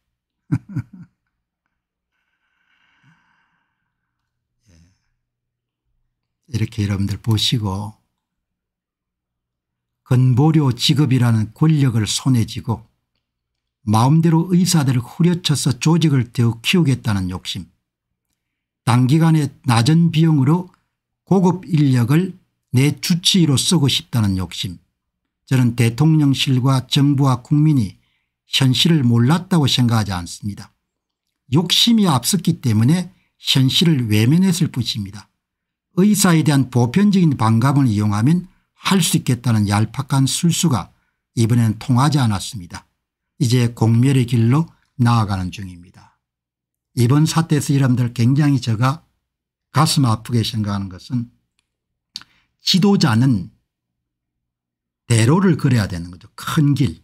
*laughs* 예. 이렇게 여러분들 보시고 근보료 직업이라는 권력을 손에 쥐고 마음대로 의사들을 후려쳐서 조직을 더 키우겠다는 욕심 단기간에 낮은 비용으로 고급 인력을 내 주치의로 쓰고 싶다는 욕심 저는 대통령실과 정부와 국민이 현실을 몰랐다고 생각하지 않습니다. 욕심이 앞섰기 때문에 현실을 외면했을 뿐입니다. 의사에 대한 보편적인 반감을 이용하면 할 수 있겠다는 얄팍한 술수가 이번에는 통하지 않았습니다. 이제 공멸의 길로 나아가는 중입니다. 이번 사태에서 여러분들 굉장히 제가 가슴 아프게 생각하는 것은 지도자는 대로를 그려야 되는 거죠. 큰 길.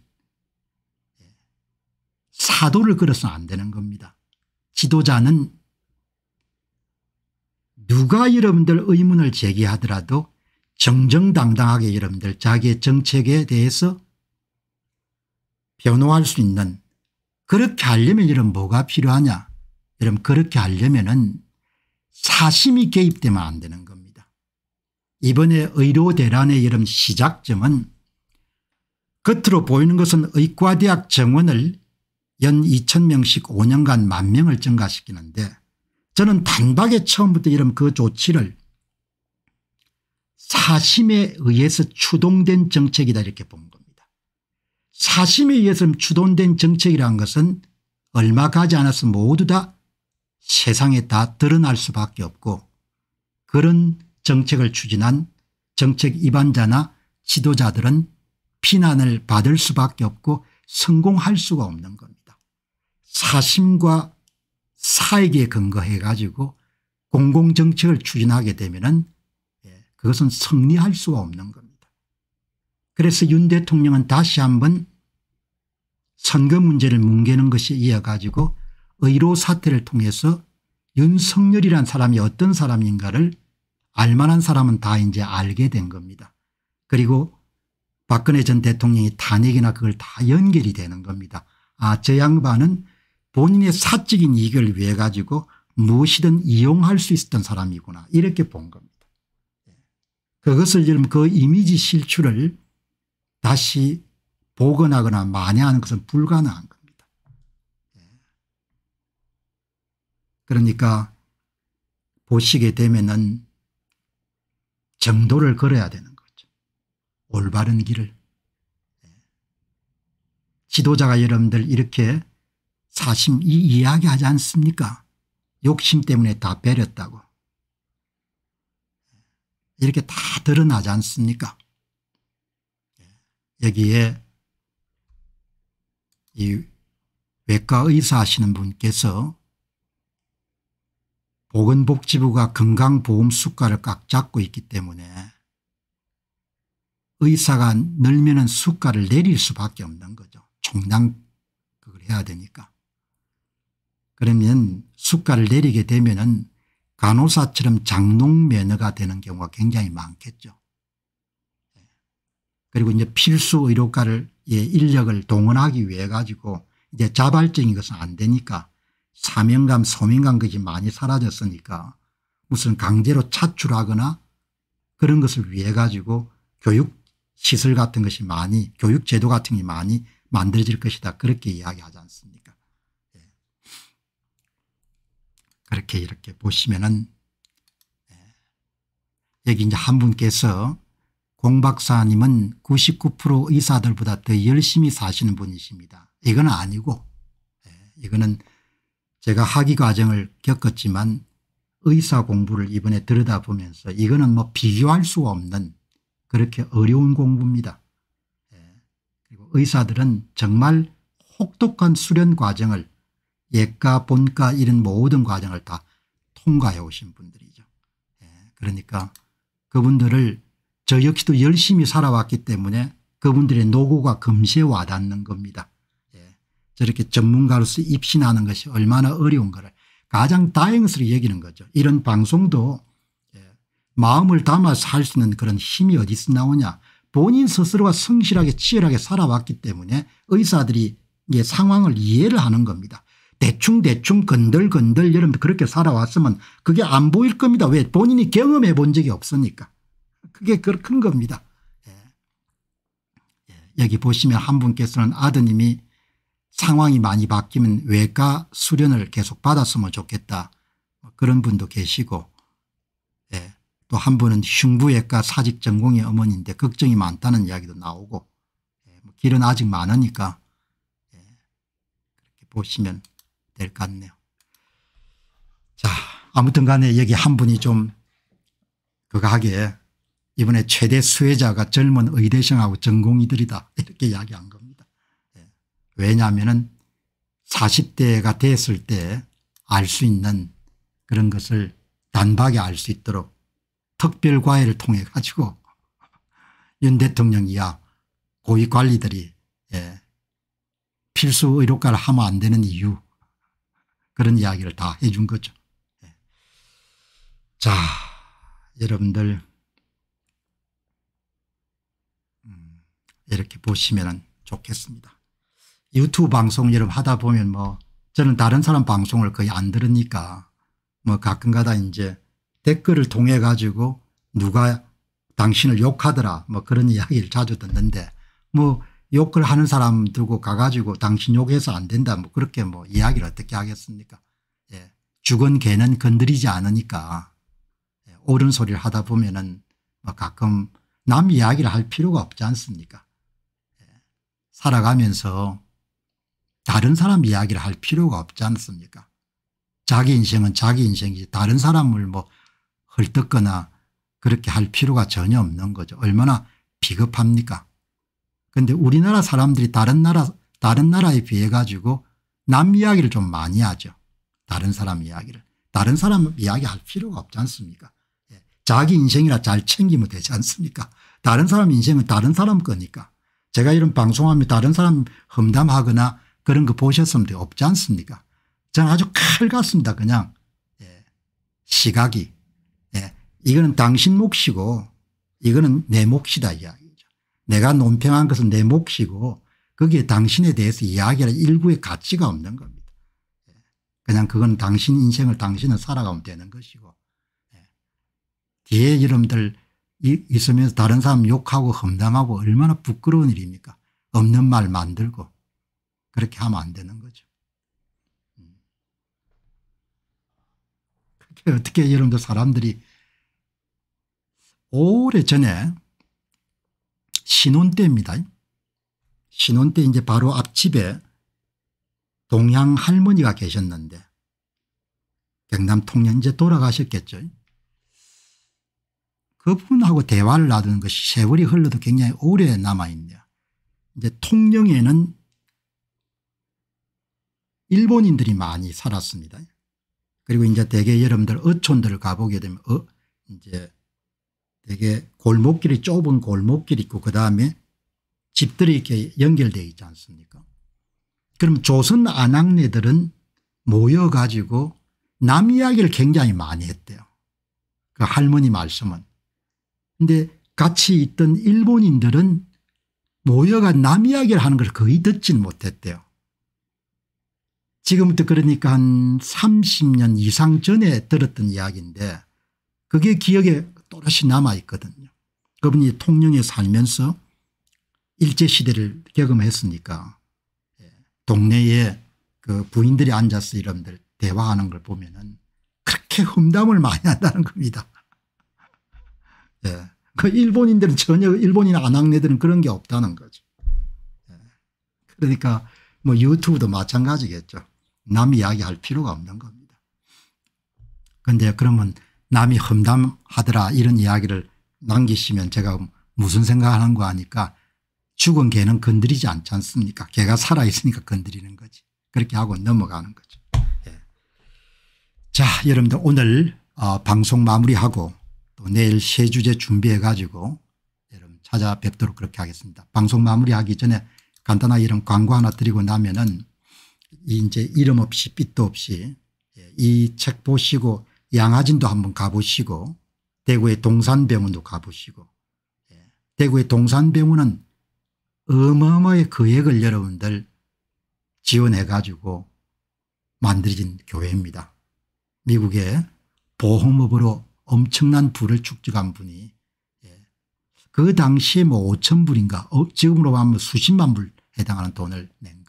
사도를 그려서는 안 되는 겁니다. 지도자는 누가 여러분들 의문을 제기하더라도 정정당당하게 여러분들 자기의 정책에 대해서 변호할 수 있는 그렇게 하려면 이런 뭐가 필요하냐 여러분 그렇게 하려면은 사심이 개입되면 안 되는 겁니다. 이번에 의료 대란의 여름 시작점은 겉으로 보이는 것은 의과대학 정원을 연2 0명씩 5년간 만 명을 증가시키는데 저는 단박에 처음부터 이런 그 조치를 사심에 의해서 추동된 정책이다 이렇게 본 겁니다. 사심에 의해서 추동된 정책이라는 것은 얼마 가지 않아서 모두 다 세상에 다 드러날 수밖에 없고 그런 정책을 추진한 정책 입안자나 지도자들은 비난을 받을 수밖에 없고 성공할 수가 없는 겁니다. 사심과 사익에 근거해 가지고 공공정책을 추진하게 되면 예, 그것은 승리할 수가 없는 겁니다. 그래서 윤 대통령은 다시 한번 선거 문제를 뭉개는 것이 이어가지고 의로 사태를 통해서 윤석열이란 사람이 어떤 사람인가를 알만한 사람은 다 이제 알게 된 겁니다. 그리고 박근혜 전 대통령이 탄핵이나 그걸 다 연결이 되는 겁니다. 아, 저 양반은 본인의 사적인 이익을 위해 가지고 무엇이든 이용할 수 있었던 사람이구나 이렇게 본 겁니다. 예. 그것을 지금 그 이미지 실추를 다시 복원하거나 만회하는 것은 불가능한 겁니다. 그러니까 보시게 되면은 정도를 걸어야 되는 거죠. 올바른 길을. 예. 지도자가 여러분들 이렇게 사심 이 이야기 하지 않습니까? 욕심 때문에 다 배렸다고. 예. 이렇게 다 드러나지 않습니까? 예. 여기에 이 외과 의사 하시는 분께서 보건복지부가 건강보험 수가를 꽉 잡고 있기 때문에 의사가 늘면 수가를 내릴 수밖에 없는 거죠. 총당 그걸 해야 되니까. 그러면 수가를 내리게 되면 은 간호사처럼 장롱 매너가 되는 경우가 굉장히 많겠죠. 그리고 이제 필수 의료과를 예, 인력을 동원하기 위해 가지고 이제 자발적인 것은 안 되니까 사명감 소명감 것이 많이 사라졌으니까 무슨 강제로 차출하거나 그런 것을 위해 가지고 교육시설 같은 것이 많이 교육제도 같은 게 많이 만들어질 것이다 그렇게 이야기하지 않습니까 예. 그렇게 이렇게 보시면은 예. 여기 이제 한 분께서 공 박사님은 99% 의사들보다 더 열심히 사시는 분이십니다. 이건 아니고 예. 이거는 제가 학위 과정을 겪었지만 의사 공부를 이번에 들여다보면서 이거는 뭐 비교할 수 없는 그렇게 어려운 공부입니다. 예. 그리고 의사들은 정말 혹독한 수련 과정을 예과 본과 이런 모든 과정을 다 통과해 오신 분들이죠. 예. 그러니까 그분들을 저 역시도 열심히 살아왔기 때문에 그분들의 노고가 금세 와닿는 겁니다. 저렇게 전문가로서 입신하는 것이 얼마나 어려운가를 가장 다행스러워 여기는 거죠. 이런 방송도 예, 마음을 담아서 할 수 있는 그런 힘이 어디서 나오냐 본인 스스로가 성실하게 치열하게 살아왔기 때문에 의사들이 예, 상황을 이해를 하는 겁니다. 대충대충 건들건들 여러분들 그렇게 살아왔으면 그게 안 보일 겁니다. 왜 본인이 경험해 본 적이 없으니까. 그게 큰 겁니다. 예. 예. 여기 보시면 한 분께서는 아드님이 상황이 많이 바뀌면 외과 수련을 계속 받았으면 좋겠다 뭐 그런 분도 계시고 예. 또 한 분은 흉부외과 사직 전공의 어머니인데 걱정이 많다는 이야기도 나오고 예. 뭐 길은 아직 많으니까 예. 그렇게 보시면 될 것 같네요. 자 아무튼 간에 여기 한 분이 좀 그거 하게 이번에 최대 수혜자가 젊은 의대생하고 전공의들이다 *laughs* 이렇게 이야기한 거 왜냐하면 40대가 됐을 때 알 수 있는 그런 것을 단박에 알 수 있도록 특별과외를 통해 가지고 *laughs* 윤 대통령 이야 고위관리들이 예 필수 의료과를 하면 안 되는 이유 *laughs* 그런 이야기를 다 해 준 거죠. 예. 자 여러분들 음, 이렇게 보시면 좋겠습니다. 유튜브 방송 이런 하다 보면 뭐 저는 다른 사람 방송을 거의 안 들으니까 뭐 가끔가다 이제 댓글을 통해 가지고 누가 당신을 욕하더라 뭐 그런 이야기를 자주 듣는데 뭐 욕을 하는 사람 들고 가가지고 당신 욕해서 안 된다 뭐 그렇게 뭐 이야기를 어떻게 하겠습니까 예. 죽은 개는 건드리지 않으니까 예. 옳은 소리를 하다 보면은 뭐 가끔 남 이야기를 할 필요가 없지 않습니까 예. 살아가면서 다른 사람 이야기를 할 필요가 없지 않습니까 자기 인생은 자기 인생이지 다른 사람을 뭐 헐뜯거나 그렇게 할 필요가 전혀 없는 거죠. 얼마나 비겁합니까 그런데 우리나라 사람들이 다른 나라 다른 나라에 비해 가지고 남 이야기를 좀 많이 하죠. 다른 사람 이야기를. 다른 사람 이야기할 필요가 없지 않습니까 예. 자기 인생이라 잘 챙기면 되지 않습니까 다른 사람 인생은 다른 사람 거니까. 제가 이런 방송하면 다른 사람 험담하거나 그런 거 보셨으면 돼요. 없지 않습니까 저는 아주 칼 같습니다. 그냥 예. 시각이 예. 이거는 당신 몫이고 이거는 내 몫이다 이야기죠. 내가 논평한 것은 내 몫이고 거기에 당신에 대해서 이야기할 일구의 가치가 없는 겁니다. 예. 그냥 그건 당신 인생을 당신은 살아가면 되는 것이고 예. 뒤에 이름들 있으면서 다른 사람 욕하고 험담하고 얼마나 부끄러운 일입니까 없는 말 만들고 그렇게 하면 안 되는 거죠. 음. 그게 어떻게 여러분들 사람들이 오래전에 신혼 때입니다. 신혼 때 이제 바로 앞집에 동양 할머니가 계셨는데 경남 통영제 돌아가셨겠죠. 그분하고 대화를 나누는 것이 세월이 흘러도 굉장히 오래 남아있네요. 이제 통영에는 일본인들이 많이 살았습니다. 그리고 이제 대개 여러분들 어촌들을 가보게 되면 어 이제 되게 골목길이 좁은 골목길 있고 그다음에 집들이 이렇게 연결되어 있지 않습니까 그럼 조선 안악내들은 모여 가지고 남 이야기를 굉장히 많이 했대요. 그 할머니 말씀은. 근데 같이 있던 일본인들은 모여가 남 이야기를 하는 걸 거의 듣진 못했대요. 지금부터 그러니까 한 30년 이상 전에 들었던 이야기인데 그게 기억에 또렷이 남아있거든요. 그분이 통영에 살면서 일제시대를 경험했으니까 예, 동네에 그 부인들이 앉아서 이런들 대화하는 걸 보면은 그렇게 험담을 많이 한다는 겁니다. 예. 그 일본인들은 전혀 일본인 안학내들은 그런 게 없다는 거죠. 예. 그러니까 뭐 유튜브도 마찬가지겠죠. 남이 이야기할 필요가 없는 겁니다. 그런데 그러면 남이 험담하더라 이런 이야기를 남기시면 제가 무슨 생각하는 거 아니까 죽은 개는 건드리지 않지 않습니까 개가 살아있으니까 건드리는 거지 그렇게 하고 넘어가는 거죠. 예. 자 여러분들 오늘 어, 방송 마무리하고 또 내일 세 주제 준비해 가지고 여러분 찾아뵙도록 그렇게 하겠습니다. 방송 마무리하기 전에 간단하게 이런 광고 하나 드리고 나면은 이제 이름 없이 빛도 없이 예, 이책 보시고 양화진도 한번 가보시고 대구의 동산병원도 가보시고 예, 대구의 동산병원은 어마어마의 거액을 그 여러분들 지원해 가지고 만들어진 교회입니다. 미국의 보험업으로 엄청난 부를 축적한 분이 예, 그 당시에 뭐 5천 불인가 어, 지금으로 하면 수십만 불 해당하는 돈을 낸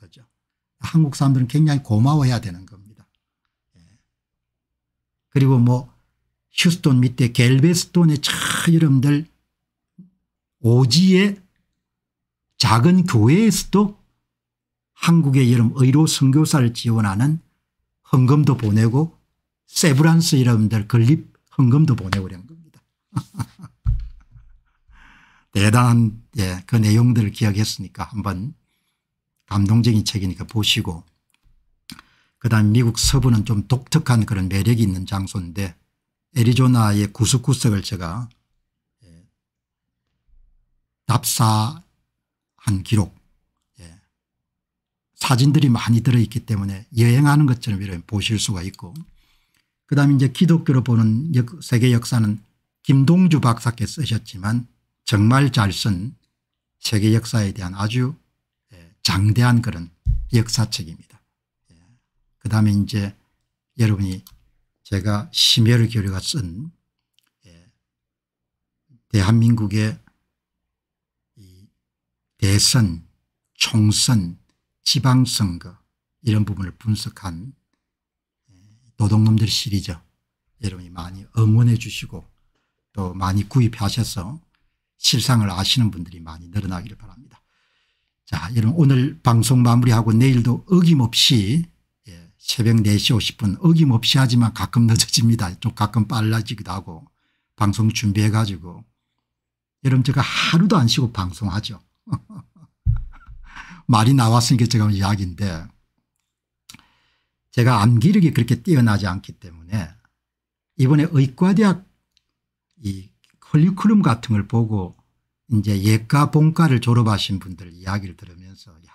한국 사람들은 굉장히 고마워해야 되는 겁니다. 예. 그리고 뭐 휴스톤 밑에 갤베스톤의차 여러분들 오지의 작은 교회에서도 한국의 여름 의료 선교사를 지원하는 헌금도 보내고 세브란스 여러분들 건립 헌금도 보내고 이런 겁니다. *laughs* 대단한 예, 그 내용들을 기억했으니까 한번 감동적인 책이니까 보시고 그다음 미국 서부는 좀 독특한 그런 매력이 있는 장소인데 애리조나의 구석구석을 제가 예, 납사한 기록 예. 사진들이 많이 들어있기 때문에 여행하는 것처럼 이런 보실 수가 있고 그다음에 이제 기독교로 보는 역, 세계 역사는 김동주 박사께 쓰셨지만 정말 잘 쓴 세계 역사에 대한 아주 장대한 그런 역사책입니다. 예. 그 다음에 이제 여러분이 제가 심혈을 교류가 쓴 예. 대한민국의 대선 총선 지방선거 이런 부분을 분석한 예, 도둑놈들 시리즈 여러분이 많이 응원해 주시고 또 많이 구입하셔서 실상을 아시는 분들이 많이 늘어나기를 바랍니다. 자, 여러분 오늘 방송 마무리하고 내일도 어김없이 예, 새벽 4시 50분 어김없이 하지만 가끔 늦어집니다. 좀 가끔 빨라지기도 하고 방송 준비해 가지고 여러분 제가 하루도 안 쉬고 방송하죠. *laughs* 말이 나왔으니까 제가 이야기인데 제가 암기력이 그렇게 뛰어나지 않기 때문에 이번에 의과대학 이 컬리큘럼 같은 걸 보고 이제 예과 본과를 졸업하신 분들 이야기를 들으면서 야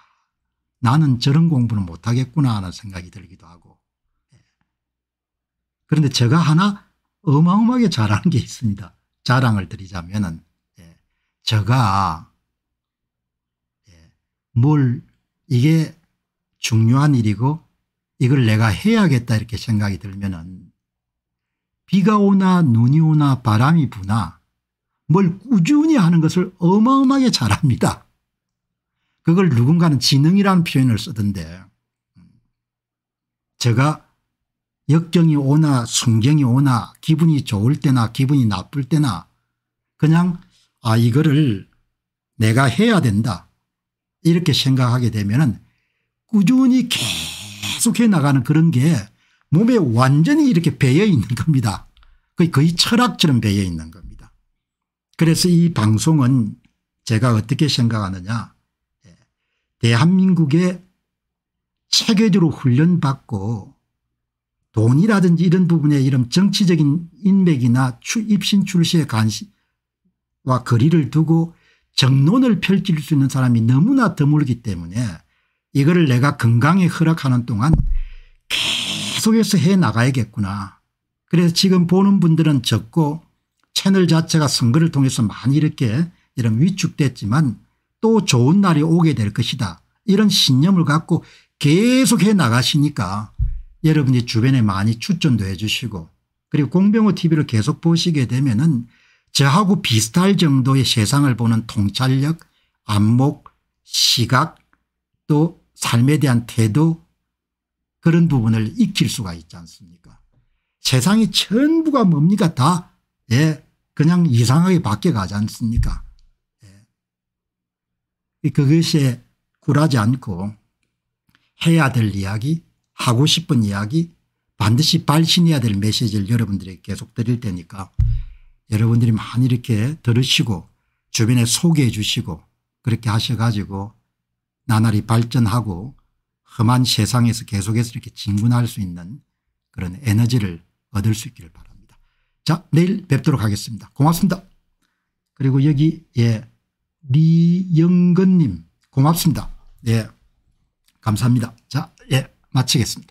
나는 저런 공부는 못하겠구나 하는 생각이 들기도 하고 예. 그런데 제가 하나 어마어마하게 잘하게 있습니다. 자랑을 드리자면 은 예, 제가 예, 뭘 이게 중요한 일이고 이걸 내가 해야겠다 이렇게 생각이 들면 은 비가 오나 눈이 오나 바람이 부나 뭘 꾸준히 하는 것을 어마어마하게 잘합니다. 그걸 누군가는 지능이라는 표현을 쓰던데 제가 역경이 오나 순경이 오나 기분이 좋을 때나 기분이 나쁠 때나 그냥 아 이거를 내가 해야 된다 이렇게 생각하게 되면 꾸준히 계속해 나가는 그런 게 몸에 완전히 이렇게 배어 있는 겁니다. 거의 철학처럼 배어 있는 거 그래서 이 방송은 제가 어떻게 생각하느냐 예. 대한민국의 체계적으로 훈련받고 돈이라든지 이런 부분에 이런 정치적인 인맥이나 추, 입신 출시에 관심과 거리를 두고 정론을 펼칠 수 있는 사람이 너무나 드물기 때문에 이거를 내가 건강에 허락하는 동안 계속해서 해 나가야겠구나. 그래서 지금 보는 분들은 적고 채널 자체가 선거를 통해서 많이 이렇게 이런 위축됐지만 또 좋은 날이 오게 될 것이다. 이런 신념을 갖고 계속해 나가시니까 여러분이 주변에 많이 추천도 해 주시고 그리고 공병호 tv를 계속 보시게 되면 은 저하고 비슷할 정도의 세상을 보는 통찰력 안목 시각 또 삶에 대한 태도 그런 부분을 익힐 수가 있지 않습니까 세상이 전부가 뭡니까 다 예, 그냥 이상하게 바뀌어가지 않습니까 예. 그것에 굴하지 않고 해야 될 이야기 하고 싶은 이야기 반드시 발신해야 될 메시지를 여러분들이 계속 드릴 테니까 여러분들이 많이 이렇게 들으시고 주변에 소개해 주시고 그렇게 하셔가지고 나날이 발전하고 험한 세상에서 계속해서 이렇게 진군할 수 있는 그런 에너지를 얻을 수 있기를 바랍니다. 자 내일 뵙도록 하겠습니다. 고맙습니다. 그리고 여기 예 리영근님 고맙습니다. 예 감사합니다. 자예 마치겠습니다.